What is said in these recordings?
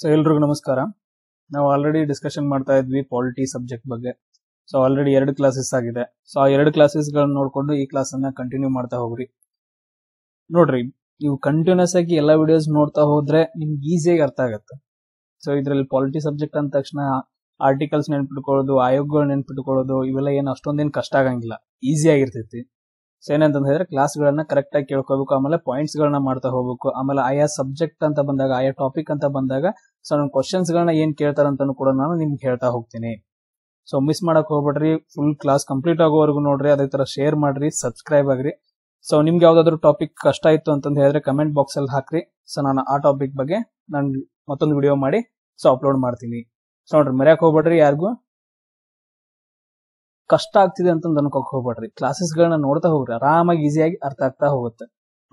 so ಎಲ್ರಿಗೂ ನಮಸ್ಕಾರ ನಾವು ಆಲ್ರೆಡಿ ಡಿಸ್ಕಷನ್ ಮಾಡ್ತಾ ಇದ್ವಿ ಪಾಲಿಟಿ ಸಬ್ಜೆಕ್ಟ್ ಬಗ್ಗೆ ಸೊ ಆಲ್ರೆಡಿ ಎರಡು ಕ್ಲಾಸಸ್ ಆಗಿದೆ ಸೊ ಆ ಎರಡು ಕ್ಲಾಸಸ್ ಗಳನ್ನ ನೋಡಿಕೊಂಡು ಈ ಅನ್ನ ಕಂಟಿನ್ಯೂ ಮಾಡ್ತಾ ಹೋಗ್ರಿ ನೋಡ್ರಿ ನೀವು ಕಂಟಿನ್ಯೂಸ್ ಆಗಿ ಎಲ್ಲ ವಿಡಿಯೋಸ್ ನೋಡ್ತಾ ಹೋದ್ರೆ ನಿಮ್ಗೆ ಈಸಿಯಾಗಿ ಅರ್ಥ ಆಗುತ್ತೆ ಸೊ ಇದರಲ್ಲಿ ಪಾಲಿಟಿ ಸಬ್ಜೆಕ್ಟ್ ಅಂದ ತಕ್ಷಣ ಆರ್ಟಿಕಲ್ಸ್ ನೆನ್ಪಿಟ್ಕೊಳ್ಳೋದು ಆಯೋಗಗಳು ನೆನ್ಪಿಟ್ಕೊಳ್ಳೋದು ಇವೆಲ್ಲ ಏನು ಅಷ್ಟೊಂದೇನು ಕಷ್ಟ ಆಗಂಗಿಲ್ಲ ಈಸಿ ಆಗಿರ್ತೈತಿ ಸೊ ಏನಂತ ಹೇಳಿದ್ರೆ ಕ್ಲಾಸ್ಗಳನ್ನ ಕರೆಕ್ಟಾಗಿ ಕೇಳ್ಕೋಬೇಕು ಆಮೇಲೆ ಪಾಯಿಂಟ್ಸ್ ಗಳನ್ನ ಮಾಡ್ತಾ ಹೋಗ್ಬೇಕು ಆಮೇಲೆ ಆಯಾ ಸಬ್ಜೆಕ್ಟ್ ಅಂತ ಬಂದಾಗ ಆಯಾ ಟಾಪಿಕ್ ಅಂತ ಬಂದಾಗ ಸೊ ನಮ್ಮ ಗಳನ್ನ ಏನು ಕೇಳ್ತಾರ ಅಂತಾನು ಕೂಡ ನಾನು ನಿಮ್ಗೆ ಹೇಳ್ತಾ ಹೋಗ್ತೀನಿ ಸೊ ಮಿಸ್ ಮಾಡಕ್ ಹೋಗ್ಬೇಡ್ರಿ ಫುಲ್ ಕ್ಲಾಸ್ ಕಂಪ್ಲೀಟ್ ಆಗೋವರೆಗೂ ನೋಡ್ರಿ ಅದೇ ತರ ಶೇರ್ ಮಾಡ್ರಿ ಸಬ್ಸ್ಕ್ರೈಬ್ ಆಗ್ರಿ ಸೊ ನಿಮ್ಗೆ ಯಾವ್ದಾದ್ರು ಟಾಪಿಕ್ ಕಷ್ಟ ಇತ್ತು ಅಂತಂದು ಹೇಳಿದ್ರೆ ಕಮೆಂಟ್ ಬಾಕ್ಸ್ ಅಲ್ಲಿ ಹಾಕ್ರಿ ಸೊ ನಾನು ಆ ಟಾಪಿಕ್ ಬಗ್ಗೆ ನಾನು ಮತ್ತೊಂದು ವಿಡಿಯೋ ಮಾಡಿ ಸೊ ಅಪ್ಲೋಡ್ ಮಾಡ್ತೀನಿ ಸೊ ನೋಡ್ರಿ ಮರ್ಯಾಕ್ ಹೋಗ್ಬೇಡ್ರಿ ಯಾರಿಗೂ ಕಷ್ಟ ಆಗ್ತಿದೆ ಅಂತಂದು ಅನ್ಕೋಕ್ ಹೋಗ್ಬೇಡ್ರಿ ಕ್ಲಾಸಸ್ಗಳನ್ನ ನೋಡ್ತಾ ಹೋಗ್ರಿ ಆರಾಮಾಗಿ ಈಸಿಯಾಗಿ ಅರ್ಥ ಆಗ್ತಾ ಹೋಗುತ್ತೆ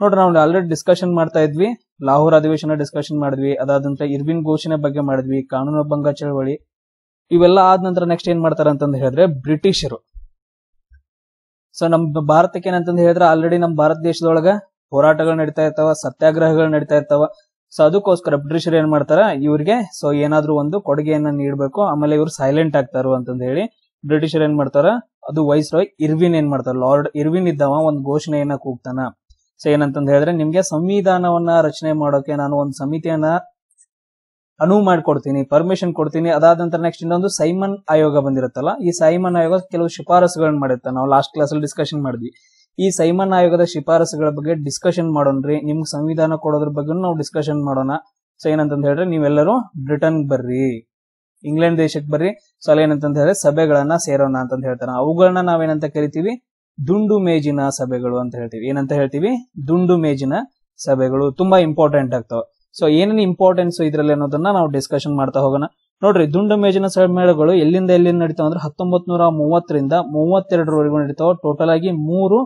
ನೋಡ್ರಿ ನಾವು ಆಲ್ರೆಡಿ ಡಿಸ್ಕಷನ್ ಮಾಡ್ತಾ ಇದ್ವಿ ಲಾಹೋರ್ ಅಧಿವೇಶನ ಡಿಸ್ಕಷನ್ ಮಾಡಿದ್ವಿ ಅದಾದಂತ ಇರ್ಬಿನ್ ಘೋಷಣೆ ಬಗ್ಗೆ ಮಾಡಿದ್ವಿ ಕಾನೂನು ಭಂಗ ಚಳವಳಿ ಇವೆಲ್ಲ ಆದ ನಂತರ ನೆಕ್ಸ್ಟ್ ಏನ್ ಮಾಡ್ತಾರ ಅಂತಂದ್ ಹೇಳಿದ್ರೆ ಬ್ರಿಟಿಷರು ಸೊ ನಮ್ ಭಾರತಕ್ಕೆ ಏನಂತಂದು ಹೇಳಿದ್ರೆ ಆಲ್ರೆಡಿ ನಮ್ಮ ಭಾರತ ದೇಶದೊಳಗ ಹೋರಾಟಗಳು ನಡೀತಾ ಇರ್ತಾವ ಸತ್ಯಾಗ್ರಹಗಳು ನಡೀತಾ ಇರ್ತಾವ ಸೊ ಅದಕ್ಕೋಸ್ಕರ ಬ್ರಿಟಿಷರು ಏನ್ ಮಾಡ್ತಾರ ಇವ್ರಿಗೆ ಸೊ ಏನಾದ್ರು ಒಂದು ಕೊಡುಗೆಯನ್ನ ನೀಡಬೇಕು ಆಮೇಲೆ ಇವ್ರು ಸೈಲೆಂಟ್ ಆಗ್ತಾರ ಅಂತಂದ ಹೇಳಿ ಬ್ರಿಟಿಷರ್ ಏನ್ ಮಾಡ್ತಾರ ಅದು ವೈಸ್ ರಾಯ್ ಇರ್ವಿನ್ ಏನ್ ಮಾಡ್ತಾರ ಲಾರ್ಡ್ ಇರ್ವಿನ್ ಇದ್ದಾವ ಒಂದ್ ಘೋಷಣೆಯನ್ನ ಕೂಗ್ತಾನ ಸೊ ಏನಂತಂದ ಹೇಳಿದ್ರೆ ನಿಮ್ಗೆ ಸಂವಿಧಾನವನ್ನ ರಚನೆ ಮಾಡೋಕೆ ನಾನು ಒಂದು ಸಮಿತಿಯನ್ನ ಅನುವು ಮಾಡ್ಕೊಡ್ತೀನಿ ಪರ್ಮಿಷನ್ ಕೊಡ್ತೀನಿ ಅದಾದ ನಂತರ ನೆಕ್ಸ್ಟ್ ಇನ್ನೊಂದು ಸೈಮನ್ ಆಯೋಗ ಬಂದಿರುತ್ತಲ್ಲ ಈ ಸೈಮನ್ ಆಯೋಗ ಕೆಲವು ಶಿಫಾರಸುಗಳನ್ನ ಮಾಡಿರ್ತ ನಾವು ಲಾಸ್ಟ್ ಕ್ಲಾಸ್ ಅಲ್ಲಿ ಡಿಸ್ಕಷನ್ ಮಾಡಿದ್ವಿ ಈ ಸೈಮನ್ ಆಯೋಗದ ಶಿಫಾರಸುಗಳ ಬಗ್ಗೆ ಡಿಸ್ಕಷನ್ ಮಾಡೋಣ್ರಿ ನಿಮ್ಗೆ ಸಂವಿಧಾನ ಕೊಡೋದ್ರ ಬಗ್ಗೆ ನಾವು ಡಿಸ್ಕಷನ್ ಮಾಡೋಣ ಸೊ ಏನಂತಂದ ಹೇಳಿದ್ರೆ ನೀವೆಲ್ಲರೂ ಬ್ರಿಟನ್ ಬರ್ರಿ ಇಂಗ್ಲೆಂಡ್ ದೇಶಕ್ಕೆ ಬರ್ರಿ ಸೊ ಅಲ್ಲಿ ಏನಂತ ಹೇಳಿದ್ರೆ ಸಭೆಗಳನ್ನ ಸೇರೋಣ ಅಂತ ಹೇಳ್ತಾರೆ ಅವುಗಳನ್ನ ನಾವೇನಂತ ಕರಿತೀವಿ ದುಂಡು ಮೇಜಿನ ಸಭೆಗಳು ಅಂತ ಹೇಳ್ತೀವಿ ಏನಂತ ಹೇಳ್ತೀವಿ ದುಂಡು ಮೇಜಿನ ಸಭೆಗಳು ತುಂಬಾ ಇಂಪಾರ್ಟೆಂಟ್ ಆಗ್ತಾವ ಸೊ ಏನೇನು ಇಂಪಾರ್ಟೆನ್ಸ್ ಇದ್ರಲ್ಲಿ ಅನ್ನೋದನ್ನ ನಾವು ಡಿಸ್ಕಷನ್ ಮಾಡ್ತಾ ಹೋಗೋಣ ನೋಡ್ರಿ ದುಂಡು ಮೇಜಿನ ಸಭೆಗಳು ಎಲ್ಲಿಂದ ಎಲ್ಲಿಂದ ನಡೀತಾವ ಅಂದ್ರೆ ಹತ್ತೊಂಬತ್ ನೂರ ಮೂವತ್ತರಿಂದ ಮೂವತ್ತೆರಡರವರೆಗೂ ನಡೀತಾವ ಟೋಟಲ್ ಆಗಿ ಮೂರು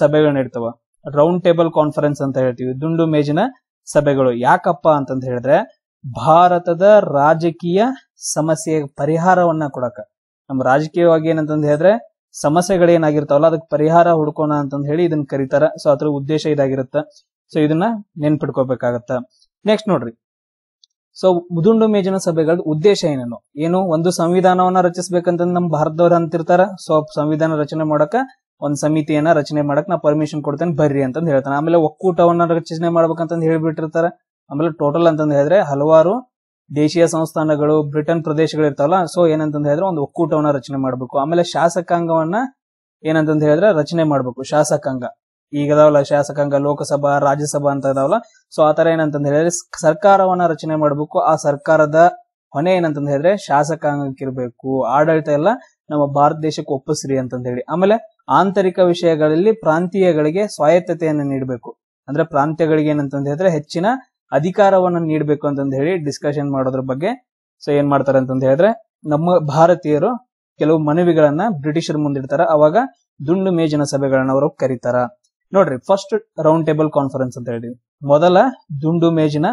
ಸಭೆಗಳು ನಡೀತಾವ ರೌಂಡ್ ಟೇಬಲ್ ಕಾನ್ಫರೆನ್ಸ್ ಅಂತ ಹೇಳ್ತೀವಿ ದುಂಡು ಮೇಜಿನ ಸಭೆಗಳು ಯಾಕಪ್ಪ ಅಂತ ಹೇಳಿದ್ರೆ ಭಾರತದ ರಾಜಕೀಯ ಸಮಸ್ಯೆ ಪರಿಹಾರವನ್ನ ಕೊಡಕ ನಮ್ಮ ರಾಜಕೀಯವಾಗಿ ಏನಂತಂದ್ ಹೇಳಿದ್ರೆ ಸಮಸ್ಯೆಗಳೇನಾಗಿರ್ತಾವಲ್ಲ ಅದಕ್ಕೆ ಪರಿಹಾರ ಹುಡ್ಕೋಣ ಅಂತಂದ್ ಹೇಳಿ ಇದನ್ನ ಕರೀತಾರ ಸೊ ಅದ್ರ ಉದ್ದೇಶ ಇದಾಗಿರುತ್ತ ಸೊ ಇದನ್ನ ನೆನ್ಪಿಟ್ಕೋಬೇಕಾಗತ್ತ ನೆಕ್ಸ್ಟ್ ನೋಡ್ರಿ ಸೊ ಮುದುಂಡು ಮೇಜಿನ ಸಭೆಗಳ ಉದ್ದೇಶ ಏನೇನು ಏನು ಒಂದು ಸಂವಿಧಾನವನ್ನ ರಚಿಸಬೇಕಂತಂದ್ ನಮ್ ಭಾರತದವ್ರ ಅಂತಿರ್ತಾರ ಸೊ ಸಂವಿಧಾನ ರಚನೆ ಮಾಡಕ ಒಂದ್ ಸಮಿತಿಯನ್ನ ರಚನೆ ಮಾಡಕ್ ನಾ ಪರ್ಮಿಷನ್ ಕೊಡ್ತೇನೆ ಬರ್ರಿ ಅಂತಂದ್ ಹೇಳ್ತಾನೆ ಆಮೇಲೆ ಒಕ್ಕೂಟವನ್ನ ರಚನೆ ಮಾಡ್ಬೇಕಂತಂದ್ ಹೇಳ್ಬಿಟ್ಟಿರ್ತಾರ ಆಮೇಲೆ ಟೋಟಲ್ ಅಂತಂದ್ ಹೇಳಿದ್ರೆ ಹಲವಾರು ದೇಶೀಯ ಸಂಸ್ಥಾನಗಳು ಬ್ರಿಟನ್ ಪ್ರದೇಶಗಳು ಇರ್ತಾವಲ್ಲ ಸೊ ಏನಂತ ಹೇಳಿದ್ರೆ ಒಂದು ಒಕ್ಕೂಟವನ್ನ ರಚನೆ ಮಾಡ್ಬೇಕು ಆಮೇಲೆ ಶಾಸಕಾಂಗವನ್ನ ಏನಂತ ಹೇಳಿದ್ರೆ ರಚನೆ ಮಾಡ್ಬೇಕು ಶಾಸಕಾಂಗ ಈಗ ಅದಾವಲ್ಲ ಶಾಸಕಾಂಗ ಲೋಕಸಭಾ ರಾಜ್ಯಸಭಾ ಅಂತ ಇದಾವಲ್ಲ ಸೊ ಆತರ ಏನಂತ ಹೇಳಿದ್ರೆ ಸರ್ಕಾರವನ್ನ ರಚನೆ ಮಾಡ್ಬೇಕು ಆ ಸರ್ಕಾರದ ಹೊಣೆ ಏನಂತ ಹೇಳಿದ್ರೆ ಶಾಸಕಾಂಗಕ್ಕಿರ್ಬೇಕು ಆಡಳಿತ ಎಲ್ಲ ನಮ್ಮ ಭಾರತ ದೇಶಕ್ಕೆ ಒಪ್ಪಿಸ್ರಿ ಅಂತಂದ ಹೇಳಿ ಆಮೇಲೆ ಆಂತರಿಕ ವಿಷಯಗಳಲ್ಲಿ ಪ್ರಾಂತೀಯಗಳಿಗೆ ಸ್ವಾಯತ್ತತೆಯನ್ನು ನೀಡಬೇಕು ಅಂದ್ರೆ ಪ್ರಾಂತ್ಯಗಳಿಗೆ ಏನಂತ ಹೇಳಿದ್ರೆ ಹೆಚ್ಚಿನ ಅಧಿಕಾರವನ್ನು ನೀಡಬೇಕು ಅಂತಂದು ಹೇಳಿ ಡಿಸ್ಕಷನ್ ಮಾಡೋದ್ರ ಬಗ್ಗೆ ಸೊ ಏನ್ ಮಾಡ್ತಾರೆ ಅಂತಂದು ಹೇಳಿದ್ರೆ ನಮ್ಮ ಭಾರತೀಯರು ಕೆಲವು ಮನವಿಗಳನ್ನ ಬ್ರಿಟಿಷರ್ ಮುಂದಿಡ್ತಾರ ಅವಾಗ ದುಂಡು ಮೇಜಿನ ಸಭೆಗಳನ್ನ ಅವರು ಕರೀತಾರ ನೋಡ್ರಿ ಫಸ್ಟ್ ರೌಂಡ್ ಟೇಬಲ್ ಕಾನ್ಫರೆನ್ಸ್ ಅಂತ ಹೇಳಿ ಮೊದಲ ದುಂಡು ಮೇಜಿನ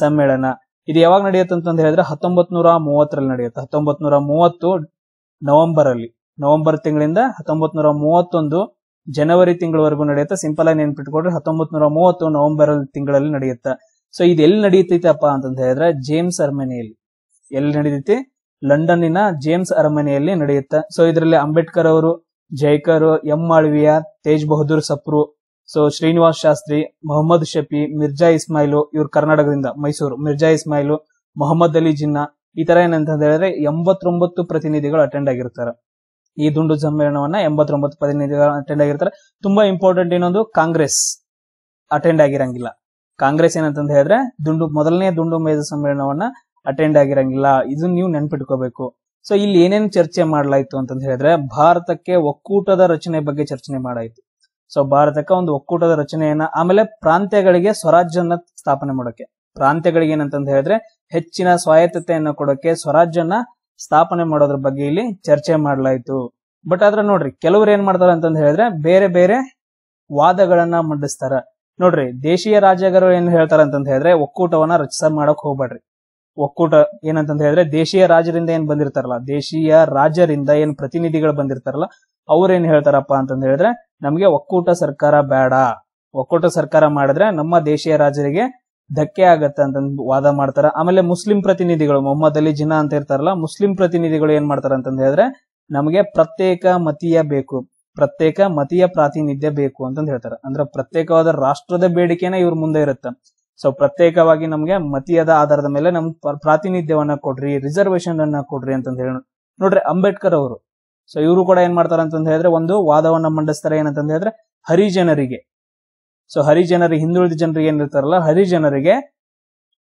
ಸಮ್ಮೇಳನ ಇದು ಯಾವಾಗ ನಡೆಯುತ್ತೆ ಹೇಳಿದ್ರೆ ಹತ್ತೊಂಬತ್ ನೂರ ಮೂವತ್ತರಲ್ಲಿ ನಡೆಯುತ್ತೆ ಹತ್ತೊಂಬತ್ ನೂರ ಮೂವತ್ತು ನವೆಂಬರ್ ಅಲ್ಲಿ ನವೆಂಬರ್ ತಿಂಗಳಿಂದ ಹತ್ತೊಂಬತ್ ನೂರ ಮೂವತ್ತೊಂದು ಜನವರಿ ತಿಂಗಳವರೆಗೂ ನಡೆಯುತ್ತೆ ಸಿಂಪಲ್ ಆಗಿ ನೆನ್ಪಿಟ್ಕೊಂಡ್ರೆ ಹತ್ತೊಂಬತ್ ನೂರ ಮೂವತ್ತು ನವೆಂಬರ್ ತಿಂಗಳಲ್ಲಿ ನಡೆಯುತ್ತೆ ಸೊ ಇದು ಎಲ್ಲಿ ನಡೀತೈತಪ್ಪ ಅಂತ ಹೇಳಿದ್ರೆ ಜೇಮ್ಸ್ ಅರಮನೆಯಲ್ಲಿ ಎಲ್ಲಿ ನಡೀತೈತಿ ಲಂಡನ್ನಿನ ಜೇಮ್ಸ್ ಅರಮನೆಯಲ್ಲಿ ನಡೆಯುತ್ತೆ ಸೊ ಇದರಲ್ಲಿ ಅಂಬೇಡ್ಕರ್ ಅವರು ಜೈಕರ್ ಎಂ ಮಾಳ್ವಿಯ ತೇಜ್ ಬಹದ್ದೂರ್ ಸಪ್ರು ಸೊ ಶ್ರೀನಿವಾಸ್ ಶಾಸ್ತ್ರಿ ಮೊಹಮ್ಮದ್ ಶಫಿ ಮಿರ್ಜಾ ಇಸ್ಮಾಯಿಲು ಇವರು ಕರ್ನಾಟಕದಿಂದ ಮೈಸೂರು ಮಿರ್ಜಾ ಇಸ್ಮಾಯಿಲು ಮೊಹಮ್ಮದ್ ಅಲಿ ಜಿನ್ನಾ ಈ ತರ ಏನಂತ ಹೇಳಿದ್ರೆ ಎಂಬತ್ತೊಂಬತ್ತು ಪ್ರತಿನಿಧಿಗಳು ಅಟೆಂಡ್ ಆಗಿರ್ತಾರೆ ಈ ದುಂಡು ಸಮ್ಮೇಳನವನ್ನ ಎಂಬತ್ತೊಂಬತ್ತು ಪ್ರತಿನಿಧಿಗಳು ಅಟೆಂಡ್ ಆಗಿರ್ತಾರೆ ತುಂಬಾ ಇಂಪಾರ್ಟೆಂಟ್ ಏನೊಂದು ಕಾಂಗ್ರೆಸ್ ಅಟೆಂಡ್ ಆಗಿರಂಗಿಲ್ಲ ಕಾಂಗ್ರೆಸ್ ಏನಂತ ಹೇಳಿದ್ರೆ ದುಂಡು ಮೊದಲನೇ ದುಂಡು ಮೇಜ ಸಮ್ಮೇಳನವನ್ನ ಅಟೆಂಡ್ ಆಗಿರಂಗಿಲ್ಲ ಇದನ್ನ ನೀವು ನೆನ್ಪಿಟ್ಕೋಬೇಕು ಸೊ ಇಲ್ಲಿ ಏನೇನು ಚರ್ಚೆ ಮಾಡ್ಲಾಯ್ತು ಅಂತಂದ್ ಹೇಳಿದ್ರೆ ಭಾರತಕ್ಕೆ ಒಕ್ಕೂಟದ ರಚನೆ ಬಗ್ಗೆ ಚರ್ಚೆ ಮಾಡಾಯ್ತು ಸೊ ಭಾರತಕ್ಕೆ ಒಂದು ಒಕ್ಕೂಟದ ರಚನೆಯನ್ನ ಆಮೇಲೆ ಪ್ರಾಂತ್ಯಗಳಿಗೆ ಸ್ವರಾಜ್ಯನ ಸ್ಥಾಪನೆ ಮಾಡೋಕೆ ಪ್ರಾಂತ್ಯಗಳಿಗೆ ಏನಂತಂದ್ ಹೇಳಿದ್ರೆ ಹೆಚ್ಚಿನ ಸ್ವಾಯತ್ತತೆಯನ್ನ ಕೊಡೋಕೆ ಸ್ವರಾಜ್ಯನ ಸ್ಥಾಪನೆ ಮಾಡೋದ್ರ ಬಗ್ಗೆ ಇಲ್ಲಿ ಚರ್ಚೆ ಮಾಡ್ಲಾಯ್ತು ಬಟ್ ಆದ್ರೆ ನೋಡ್ರಿ ಕೆಲವ್ರು ಏನ್ ಮಾಡ್ತಾರೆ ಅಂತಂದ್ ಹೇಳಿದ್ರೆ ಬೇರೆ ಬೇರೆ ವಾದಗಳನ್ನ ಮಂಡಿಸ್ತಾರ ನೋಡ್ರಿ ದೇಶೀಯ ರಾಜ್ಯಗಳು ಏನ್ ಹೇಳ್ತಾರ ಅಂತ ಹೇಳಿದ್ರೆ ಒಕ್ಕೂಟವನ್ನ ರಚಿಸ ಮಾಡಕ್ ಹೋಗ್ಬೇಡ್ರಿ ಒಕ್ಕೂಟ ಏನಂತ ಹೇಳಿದ್ರೆ ದೇಶೀಯ ರಾಜರಿಂದ ಏನ್ ಬಂದಿರ್ತಾರಲ್ಲ ದೇಶೀಯ ರಾಜರಿಂದ ಏನ್ ಪ್ರತಿನಿಧಿಗಳು ಬಂದಿರ್ತಾರಲ್ಲ ಅವ್ರೇನ್ ಹೇಳ್ತಾರಪ್ಪ ಅಂತಂದ ಹೇಳಿದ್ರೆ ನಮ್ಗೆ ಒಕ್ಕೂಟ ಸರ್ಕಾರ ಬೇಡ ಒಕ್ಕೂಟ ಸರ್ಕಾರ ಮಾಡಿದ್ರೆ ನಮ್ಮ ದೇಶೀಯ ರಾಜರಿಗೆ ಧಕ್ಕೆ ಆಗತ್ತೆ ಅಂತ ವಾದ ಮಾಡ್ತಾರ ಆಮೇಲೆ ಮುಸ್ಲಿಂ ಪ್ರತಿನಿಧಿಗಳು ಮೊಹಮ್ಮದ್ ಅಲಿ ಜಿನಾ ಅಂತ ಇರ್ತಾರಲ್ಲ ಮುಸ್ಲಿಂ ಪ್ರತಿನಿಧಿಗಳು ಏನ್ ಮಾಡ್ತಾರ ಹೇಳಿದ್ರೆ ನಮಗೆ ಪ್ರತ್ಯೇಕ ಮತೀಯ ಬೇಕು ಪ್ರತ್ಯೇಕ ಮತೀಯ ಪ್ರಾತಿನಿಧ್ಯ ಬೇಕು ಅಂತಂದು ಹೇಳ್ತಾರೆ ಅಂದ್ರೆ ಪ್ರತ್ಯೇಕವಾದ ರಾಷ್ಟ್ರದ ಬೇಡಿಕೆನ ಇವ್ರ ಮುಂದೆ ಇರುತ್ತೆ ಸೊ ಪ್ರತ್ಯೇಕವಾಗಿ ನಮ್ಗೆ ಮತೀಯದ ಆಧಾರದ ಮೇಲೆ ನಮ್ ಪ್ರಾತಿನಿಧ್ಯವನ್ನ ಕೊಡ್ರಿ ರಿಸರ್ವೇಶನ್ ಅನ್ನ ಕೊಡ್ರಿ ಅಂತಂದ್ ಹೇಳ ನೋಡ್ರಿ ಅಂಬೇಡ್ಕರ್ ಅವರು ಸೊ ಇವರು ಕೂಡ ಏನ್ ಮಾಡ್ತಾರೆ ಅಂತಂದ ಹೇಳಿದ್ರೆ ಒಂದು ವಾದವನ್ನ ಮಂಡಿಸ್ತಾರೆ ಏನಂತಂದ್ರೆ ಹೇಳಿದ್ರೆ ಹರಿಜನರಿಗೆ ಸೊ ಹರಿಜನರಿಗೆ ಹಿಂದುಳಿದ ಜನರಿಗೆ ಏನಿರ್ತಾರಲ್ಲ ಹರಿಜನರಿಗೆ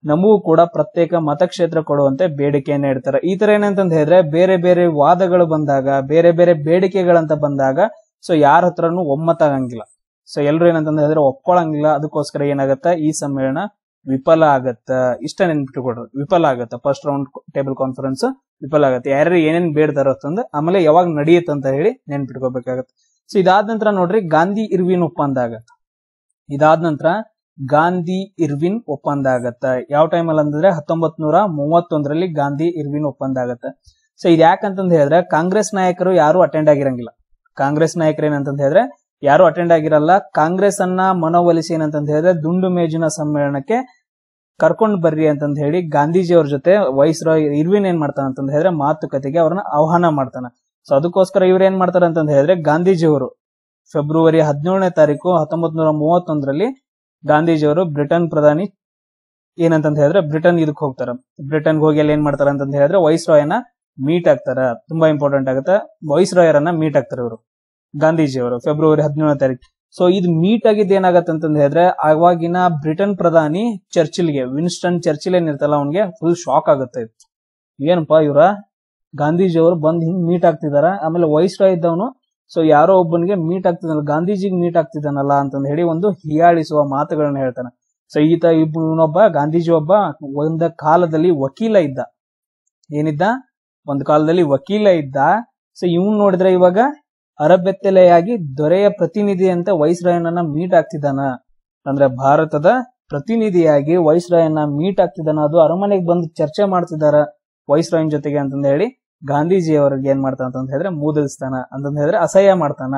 ನಮಗೂ ಕೂಡ ಪ್ರತ್ಯೇಕ ಮತಕ್ಷೇತ್ರ ಕೊಡುವಂತೆ ಬೇಡಿಕೆಯನ್ನ ಇಡ್ತಾರೆ ಈ ತರ ಏನಂತಂದ ಹೇಳಿದ್ರೆ ಬೇರೆ ಬೇರೆ ವಾದಗಳು ಬಂದಾಗ ಬೇರೆ ಬೇರೆ ಬೇಡಿಕೆಗಳಂತ ಬಂದಾಗ ಸೊ ಯಾರ ಹತ್ರನು ಒಮ್ಮತ ಆಗಂಗಿಲ್ಲ ಸೊ ಎಲ್ರು ಏನಂತಂದ್ರೆ ಹೇಳಿದ್ರೆ ಒಪ್ಕೊಳ್ಳಂಗಿಲ್ಲ ಅದಕ್ಕೋಸ್ಕರ ಏನಾಗತ್ತ ಈ ಸಮ್ಮೇಳನ ವಿಫಲ ಆಗತ್ತ ಇಷ್ಟ ಕೊಡ್ರಿ ವಿಫಲ ಆಗತ್ತ ಫಸ್ಟ್ ರೌಂಡ್ ಟೇಬಲ್ ಕಾನ್ಫರೆನ್ಸ್ ವಿಫಲ ಆಗತ್ತೆ ಯಾರ್ಯಾರು ಏನೇನ್ ಬೇಡ್ತಾರ ಆಮೇಲೆ ಯಾವಾಗ ನಡೆಯುತ್ತೆ ಅಂತ ಹೇಳಿ ನೆನ್ಪಿಟ್ಕೋಬೇಕಾಗತ್ತೆ ಸೊ ಇದಾದ ನಂತರ ನೋಡ್ರಿ ಗಾಂಧಿ ಇರ್ವಿನ್ ಒಪ್ಪಂದ ಆಗತ್ತ ಇದಾದ ನಂತರ ಗಾಂಧಿ ಇರ್ವಿನ್ ಒಪ್ಪಂದ ಆಗತ್ತ ಯಾವ ಟೈಮಲ್ಲಿ ಅಂತಂದ್ರೆ ಹತ್ತೊಂಬತ್ ನೂರ ಮೂವತ್ತೊಂದರಲ್ಲಿ ಗಾಂಧಿ ಇರ್ವಿನ್ ಒಪ್ಪಂದ ಆಗತ್ತೆ ಸೊ ಇದು ಯಾಕಂತಂದ್ ಹೇಳಿದ್ರೆ ಕಾಂಗ್ರೆಸ್ ನಾಯಕರು ಯಾರು ಅಟೆಂಡ್ ಆಗಿರಂಗಿಲ್ಲ ಕಾಂಗ್ರೆಸ್ ನಾಯಕರು ಏನಂತಂದ್ ಹೇಳಿದ್ರೆ ಯಾರು ಅಟೆಂಡ್ ಆಗಿರಲ್ಲ ಕಾಂಗ್ರೆಸ್ ಅನ್ನ ಮನವೊಲಿಸಿ ಏನಂತ ಹೇಳಿದ್ರೆ ದುಂಡು ಮೇಜಿನ ಸಮ್ಮೇಳನಕ್ಕೆ ಕರ್ಕೊಂಡ್ ಬರ್ರಿ ಅಂತ ಹೇಳಿ ಗಾಂಧೀಜಿ ಅವ್ರ ಜೊತೆ ವೈಸ್ ಇರ್ವಿನ್ ಏನ್ ಮಾಡ್ತಾನ ಅಂತಂದ್ ಹೇಳಿದ್ರೆ ಮಾತುಕತೆಗೆ ಅವ್ರನ್ನ ಆಹ್ವಾನ ಮಾಡ್ತಾನ ಸೊ ಅದಕ್ಕೋಸ್ಕರ ಇವ್ರು ಏನ್ ಮಾಡ್ತಾರೆ ಅಂತಂದ್ರೆ ಹೇಳಿದ್ರೆ ಗಾಂಧೀಜಿ ಅವರು ಫೆಬ್ರವರಿ ಹದಿನೇಳನೇ ತಾರೀಕು ಹತ್ತೊಂಬತ್ ನೂರ ಮೂವತ್ತೊಂದರಲ್ಲಿ ಗಾಂಧೀಜಿಯವರು ಬ್ರಿಟನ್ ಪ್ರಧಾನಿ ಏನಂತ ಹೇಳಿದ್ರೆ ಬ್ರಿಟನ್ ಇದಕ್ಕೆ ಹೋಗ್ತಾರ ಬ್ರಿಟನ್ ಹೋಗಿ ಅಲ್ಲಿ ಏನ್ ಮಾಡ್ತಾರ ಅಂತ ಹೇಳಿದ್ರೆ ವೈಸ್ ರಾಯನ ಮೀಟ್ ಆಗ್ತಾರ ತುಂಬಾ ಇಂಪಾರ್ಟೆಂಟ್ ಆಗುತ್ತೆ ವೈಸ್ ರಾಯರನ್ನ ಮೀಟ್ ಆಗ್ತಾರೆ ಇವರು ಗಾಂಧೀಜಿಯವರು ಫೆಬ್ರವರಿ ಹದಿನೇಳನೇ ತಾರೀಕು ಸೊ ಇದು ಮೀಟ್ ಆಗಿದ್ದು ಏನಾಗತ್ತೆ ಅಂತ ಹೇಳಿದ್ರೆ ಆವಾಗಿನ ಬ್ರಿಟನ್ ಪ್ರಧಾನಿ ಚರ್ಚಿಲ್ಗೆ ವಿನ್ಸ್ಟನ್ ಚರ್ಚಿಲ್ ಏನಿರ್ತಲ್ಲ ಅವನ್ಗೆ ಫುಲ್ ಶಾಕ್ ಆಗುತ್ತೆ ಏನಪ್ಪಾ ಇವರ ಗಾಂಧೀಜಿಯವರು ಬಂದ್ ಹಿಂಗ್ ಮೀಟ್ ಆಗ್ತಿದಾರ ಆಮೇಲೆ ವೈಸ್ ರಾಯ್ ಇದ್ದವನು ಸೊ ಯಾರೋ ಒಬ್ಬನಿಗೆ ಮೀಟ್ ಆಗ್ತಿದ್ದಾನಲ್ಲ ಗಾಂಧೀಜಿಗೆ ಮೀಟ್ ಆಗ್ತಿದ್ದಾನಲ್ಲ ಅಂತಂದು ಹೇಳಿ ಒಂದು ಹಿಯಾಳಿಸುವ ಮಾತುಗಳನ್ನ ಹೇಳ್ತಾನೆ ಸೊ ಈತ ಇಬ್ಬನೊಬ್ಬ ಗಾಂಧೀಜಿ ಒಬ್ಬ ಒಂದ ಕಾಲದಲ್ಲಿ ವಕೀಲ ಇದ್ದ ಏನಿದ್ದ ಒಂದು ಕಾಲದಲ್ಲಿ ವಕೀಲ ಇದ್ದ ಸೊ ಇವನ್ ನೋಡಿದ್ರೆ ಇವಾಗ ಅರಬೆತ್ತೆಲೆಯಾಗಿ ದೊರೆಯ ಪ್ರತಿನಿಧಿ ಅಂತ ವೈಸ್ರಾಯನ್ನ ಮೀಟ್ ಆಗ್ತಿದ್ದಾನ ಅಂದ್ರೆ ಭಾರತದ ಪ್ರತಿನಿಧಿಯಾಗಿ ವೈಸ್ರಾಯನ್ನ ಮೀಟ್ ಆಗ್ತಿದ್ದಾನ ಅದು ಅರಮನೆಗೆ ಬಂದು ಚರ್ಚೆ ಮಾಡ್ತಿದ್ದಾರ ವೈಸ್ರಾಯನ್ ಜೊತೆಗೆ ಅಂತಂದ ಹೇಳಿ ಗಾಂಧೀಜಿ ಅವ್ರಿಗೆ ಏನ್ ಮಾಡ್ತಾನ ಅಂತ ಹೇಳಿದ್ರೆ ಮೂದಲ್ಸ್ತಾನ ಅಂತಂದ ಹೇಳಿದ್ರೆ ಅಸಹ್ಯ ಮಾಡ್ತಾನ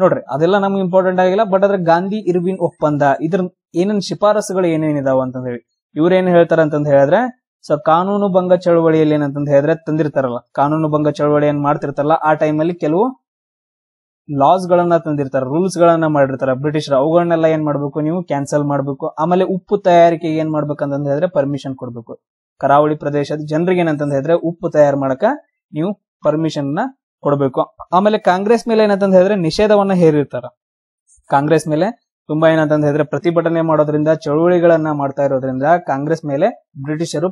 ನೋಡ್ರಿ ಅದೆಲ್ಲ ನಮ್ಗೆ ಇಂಪಾರ್ಟೆಂಟ್ ಆಗಿಲ್ಲ ಬಟ್ ಅದ್ರ ಗಾಂಧಿ ಇರ್ವಿನ್ ಒಪ್ಪಂದ ಇದ್ರ ಏನೇನ್ ಶಿಫಾರಸುಗಳು ಏನೇನಿದಾವ ಅಂತ ಹೇಳಿ ಇವ್ರೇನ್ ಹೇಳ್ತಾರ ಅಂತಂದ್ ಹೇಳಿದ್ರೆ ಸೊ ಕಾನೂನು ಭಂಗ ಚಳವಳಿಯಲ್ಲಿ ಏನಂತಂದ್ ಹೇಳಿದ್ರೆ ತಂದಿರ್ತಾರಲ್ಲ ಕಾನೂನು ಭಂಗ ಚಳವಳಿ ಏನ್ ಮಾಡ್ತಿರ್ತಾರಲ್ಲ ಆ ಟೈಮಲ್ಲಿ ಕೆಲವು ಲಾಸ್ ಗಳನ್ನ ತಂದಿರ್ತಾರ ರೂಲ್ಸ್ ಗಳನ್ನ ಮಾಡಿರ್ತಾರ ಬ್ರಿಟಿಷರ ಅವುಗಳನ್ನೆಲ್ಲ ಏನ್ ಮಾಡ್ಬೇಕು ನೀವು ಕ್ಯಾನ್ಸಲ್ ಮಾಡ್ಬೇಕು ಆಮೇಲೆ ಉಪ್ಪು ತಯಾರಿಕೆಗೆ ಏನ್ ಮಾಡ್ಬೇಕಂತ ಹೇಳಿದ್ರೆ ಪರ್ಮಿಷನ್ ಕೊಡ್ಬೇಕು ಕರಾವಳಿ ಪ್ರದೇಶದ ಜನರಿಗೆ ಏನಂತ ಹೇಳಿದ್ರೆ ಉಪ್ಪು ತಯಾರು ಮಾಡಕ ನೀವು ಪರ್ಮಿಷನ್ ನ ಕೊಡಬೇಕು ಆಮೇಲೆ ಕಾಂಗ್ರೆಸ್ ಮೇಲೆ ಏನಂತ ಹೇಳಿದ್ರೆ ನಿಷೇಧವನ್ನ ಹೇರಿರ್ತಾರ ಕಾಂಗ್ರೆಸ್ ಮೇಲೆ ತುಂಬಾ ಏನಂತಂದ್ ಹೇಳಿದ್ರೆ ಪ್ರತಿಭಟನೆ ಮಾಡೋದ್ರಿಂದ ಚಳುವಳಿಗಳನ್ನ ಮಾಡ್ತಾ ಇರೋದ್ರಿಂದ ಕಾಂಗ್ರೆಸ್ ಮೇಲೆ ಬ್ರಿಟಿಷರು